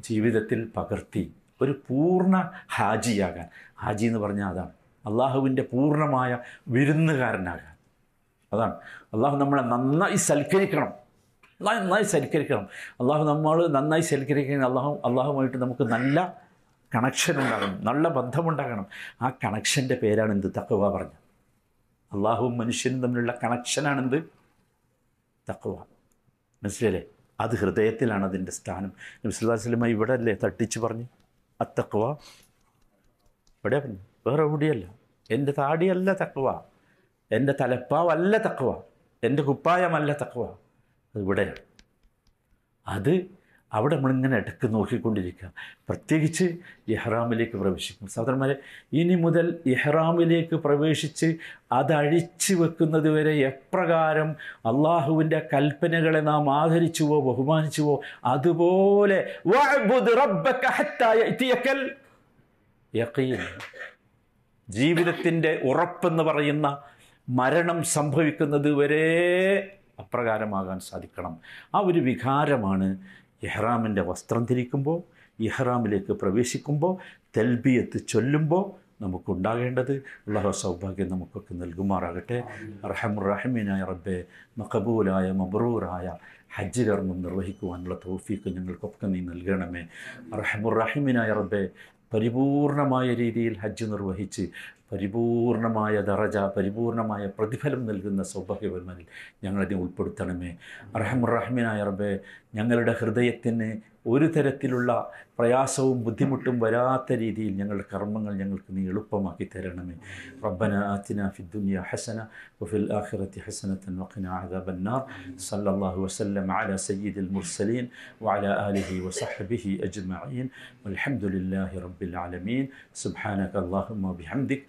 ജീവിതത്തിൽ പകർത്തി ഒരു പൂർണ്ണ ഹാജിയാകാൻ ഹാജി എന്ന് പറഞ്ഞാൽ അതാണ് അള്ളാഹുവിൻ്റെ പൂർണ്ണമായ വിരുന്നുകാരനാകാൻ അതാണ് അള്ളാഹു നമ്മളെ നന്നായി സൽക്കരിക്കണം നന്നായി സൽക്കരിക്കണം അള്ളാഹു നമ്മൾ നന്നായി സൽക്കരിക്കണം അള്ളാഹു അള്ളാഹുമായിട്ട് നമുക്ക് നല്ല കണക്ഷൻ ഉണ്ടാകണം നല്ല ബന്ധമുണ്ടാകണം ആ കണക്ഷൻ്റെ പേരാണ് എന്ത് തക്കവ പറഞ്ഞത് അള്ളാഹുവും മനുഷ്യനും തമ്മിലുള്ള കണക്ഷനാണെന്ത് തക്കവ മനസ്സിലല്ലേ അത് ഹൃദയത്തിലാണ് അതിൻ്റെ സ്ഥാനം നബ്സുല്ലാസ്ലമ ഇവിടെ അല്ലേ തട്ടിച്ച് പറഞ്ഞു അത്തക്കവ ഇവിടെ പറഞ്ഞു വേറെ എവിടെയല്ല എൻ്റെ താടിയല്ല തക്കവ എൻ്റെ തലപ്പാവല്ല തക്കവ എൻ്റെ കുപ്പായമല്ല തക്കവ അത് ഇവിടെയാണ് അത് അവിടെ നമ്മളിങ്ങനെ ഇടക്ക് നോക്കിക്കൊണ്ടിരിക്കുക പ്രത്യേകിച്ച് ഇഹ്റാമിലേക്ക് പ്രവേശിക്കും സഹോദരന്മാരെ ഇനി മുതൽ ഇഹ്റാമിലേക്ക് പ്രവേശിച്ച് അതഴിച്ച് വെക്കുന്നത് വരെ എപ്രകാരം അള്ളാഹുവിൻ്റെ കൽപ്പനകളെ നാം ആദരിച്ചുവോ ബഹുമാനിച്ചുവോ അതുപോലെ ജീവിതത്തിൻ്റെ ഉറപ്പെന്ന് പറയുന്ന മരണം സംഭവിക്കുന്നത് വരെ അപ്രകാരമാകാൻ സാധിക്കണം ആ ഒരു വികാരമാണ് ഇഹ്റാമിൻ്റെ വസ്ത്രം ധരിക്കുമ്പോൾ ഇഹ്റാമിലേക്ക് പ്രവേശിക്കുമ്പോൾ തെൽബിയത്ത് ചൊല്ലുമ്പോൾ നമുക്കുണ്ടാകേണ്ടത് ഉള്ള സൗഭാഗ്യം നമുക്കൊക്കെ നൽകുമാറാകട്ടെ റഹമുറഹമീനായ റബ്ബെ മഖബൂലായ മബ്രൂറായ ഹജ്ജ് കർമ്മം നിർവഹിക്കുവാനുള്ള തോഫീക്ക് ഞങ്ങൾക്കൊക്കെ നീ നൽകണമേ റഹമുറഹിമിനായ റബ്ബെ പരിപൂർണമായ രീതിയിൽ ഹജ്ജ് നിർവഹിച്ച് പരിപൂർണമായ ദറജ പരിപൂർണമായ പ്രതിഫലം നൽകുന്ന സൗഭാഗ്യവന്മാരിൽ ഞങ്ങളതിനെ ഉൾപ്പെടുത്തണമേ അർഹമുറഹ്മീനായ റബ്ബെ ഞങ്ങളുടെ ഹൃദയത്തിന് ഒരു തരത്തിലുള്ള പ്രയാസവും ബുദ്ധിമുട്ടും വരാത്ത രീതിയിൽ ഞങ്ങളുടെ കർമ്മങ്ങൾ ഞങ്ങൾക്ക് നീ എളുപ്പമാക്കി തരണമേ റബ്ബന ആത്തിന ഫിദ്ദുനിയ ഹസന വഫിൽ ആഖിറത്തി ഹസനത്തൻ വഖിന അദാബന്നാർ സല്ലല്ലാഹു വസല്ലം അല സയ്യിദുൽ മുർസലീൻ വഅല ആലിഹി വസഹ്ബിഹി അജ്മഈൻ വൽഹംദുലില്ലാഹി റബ്ബിൽ ആലമീൻ സുബ്ഹാനക അല്ലാഹുമ്മ ബിഹംദിക്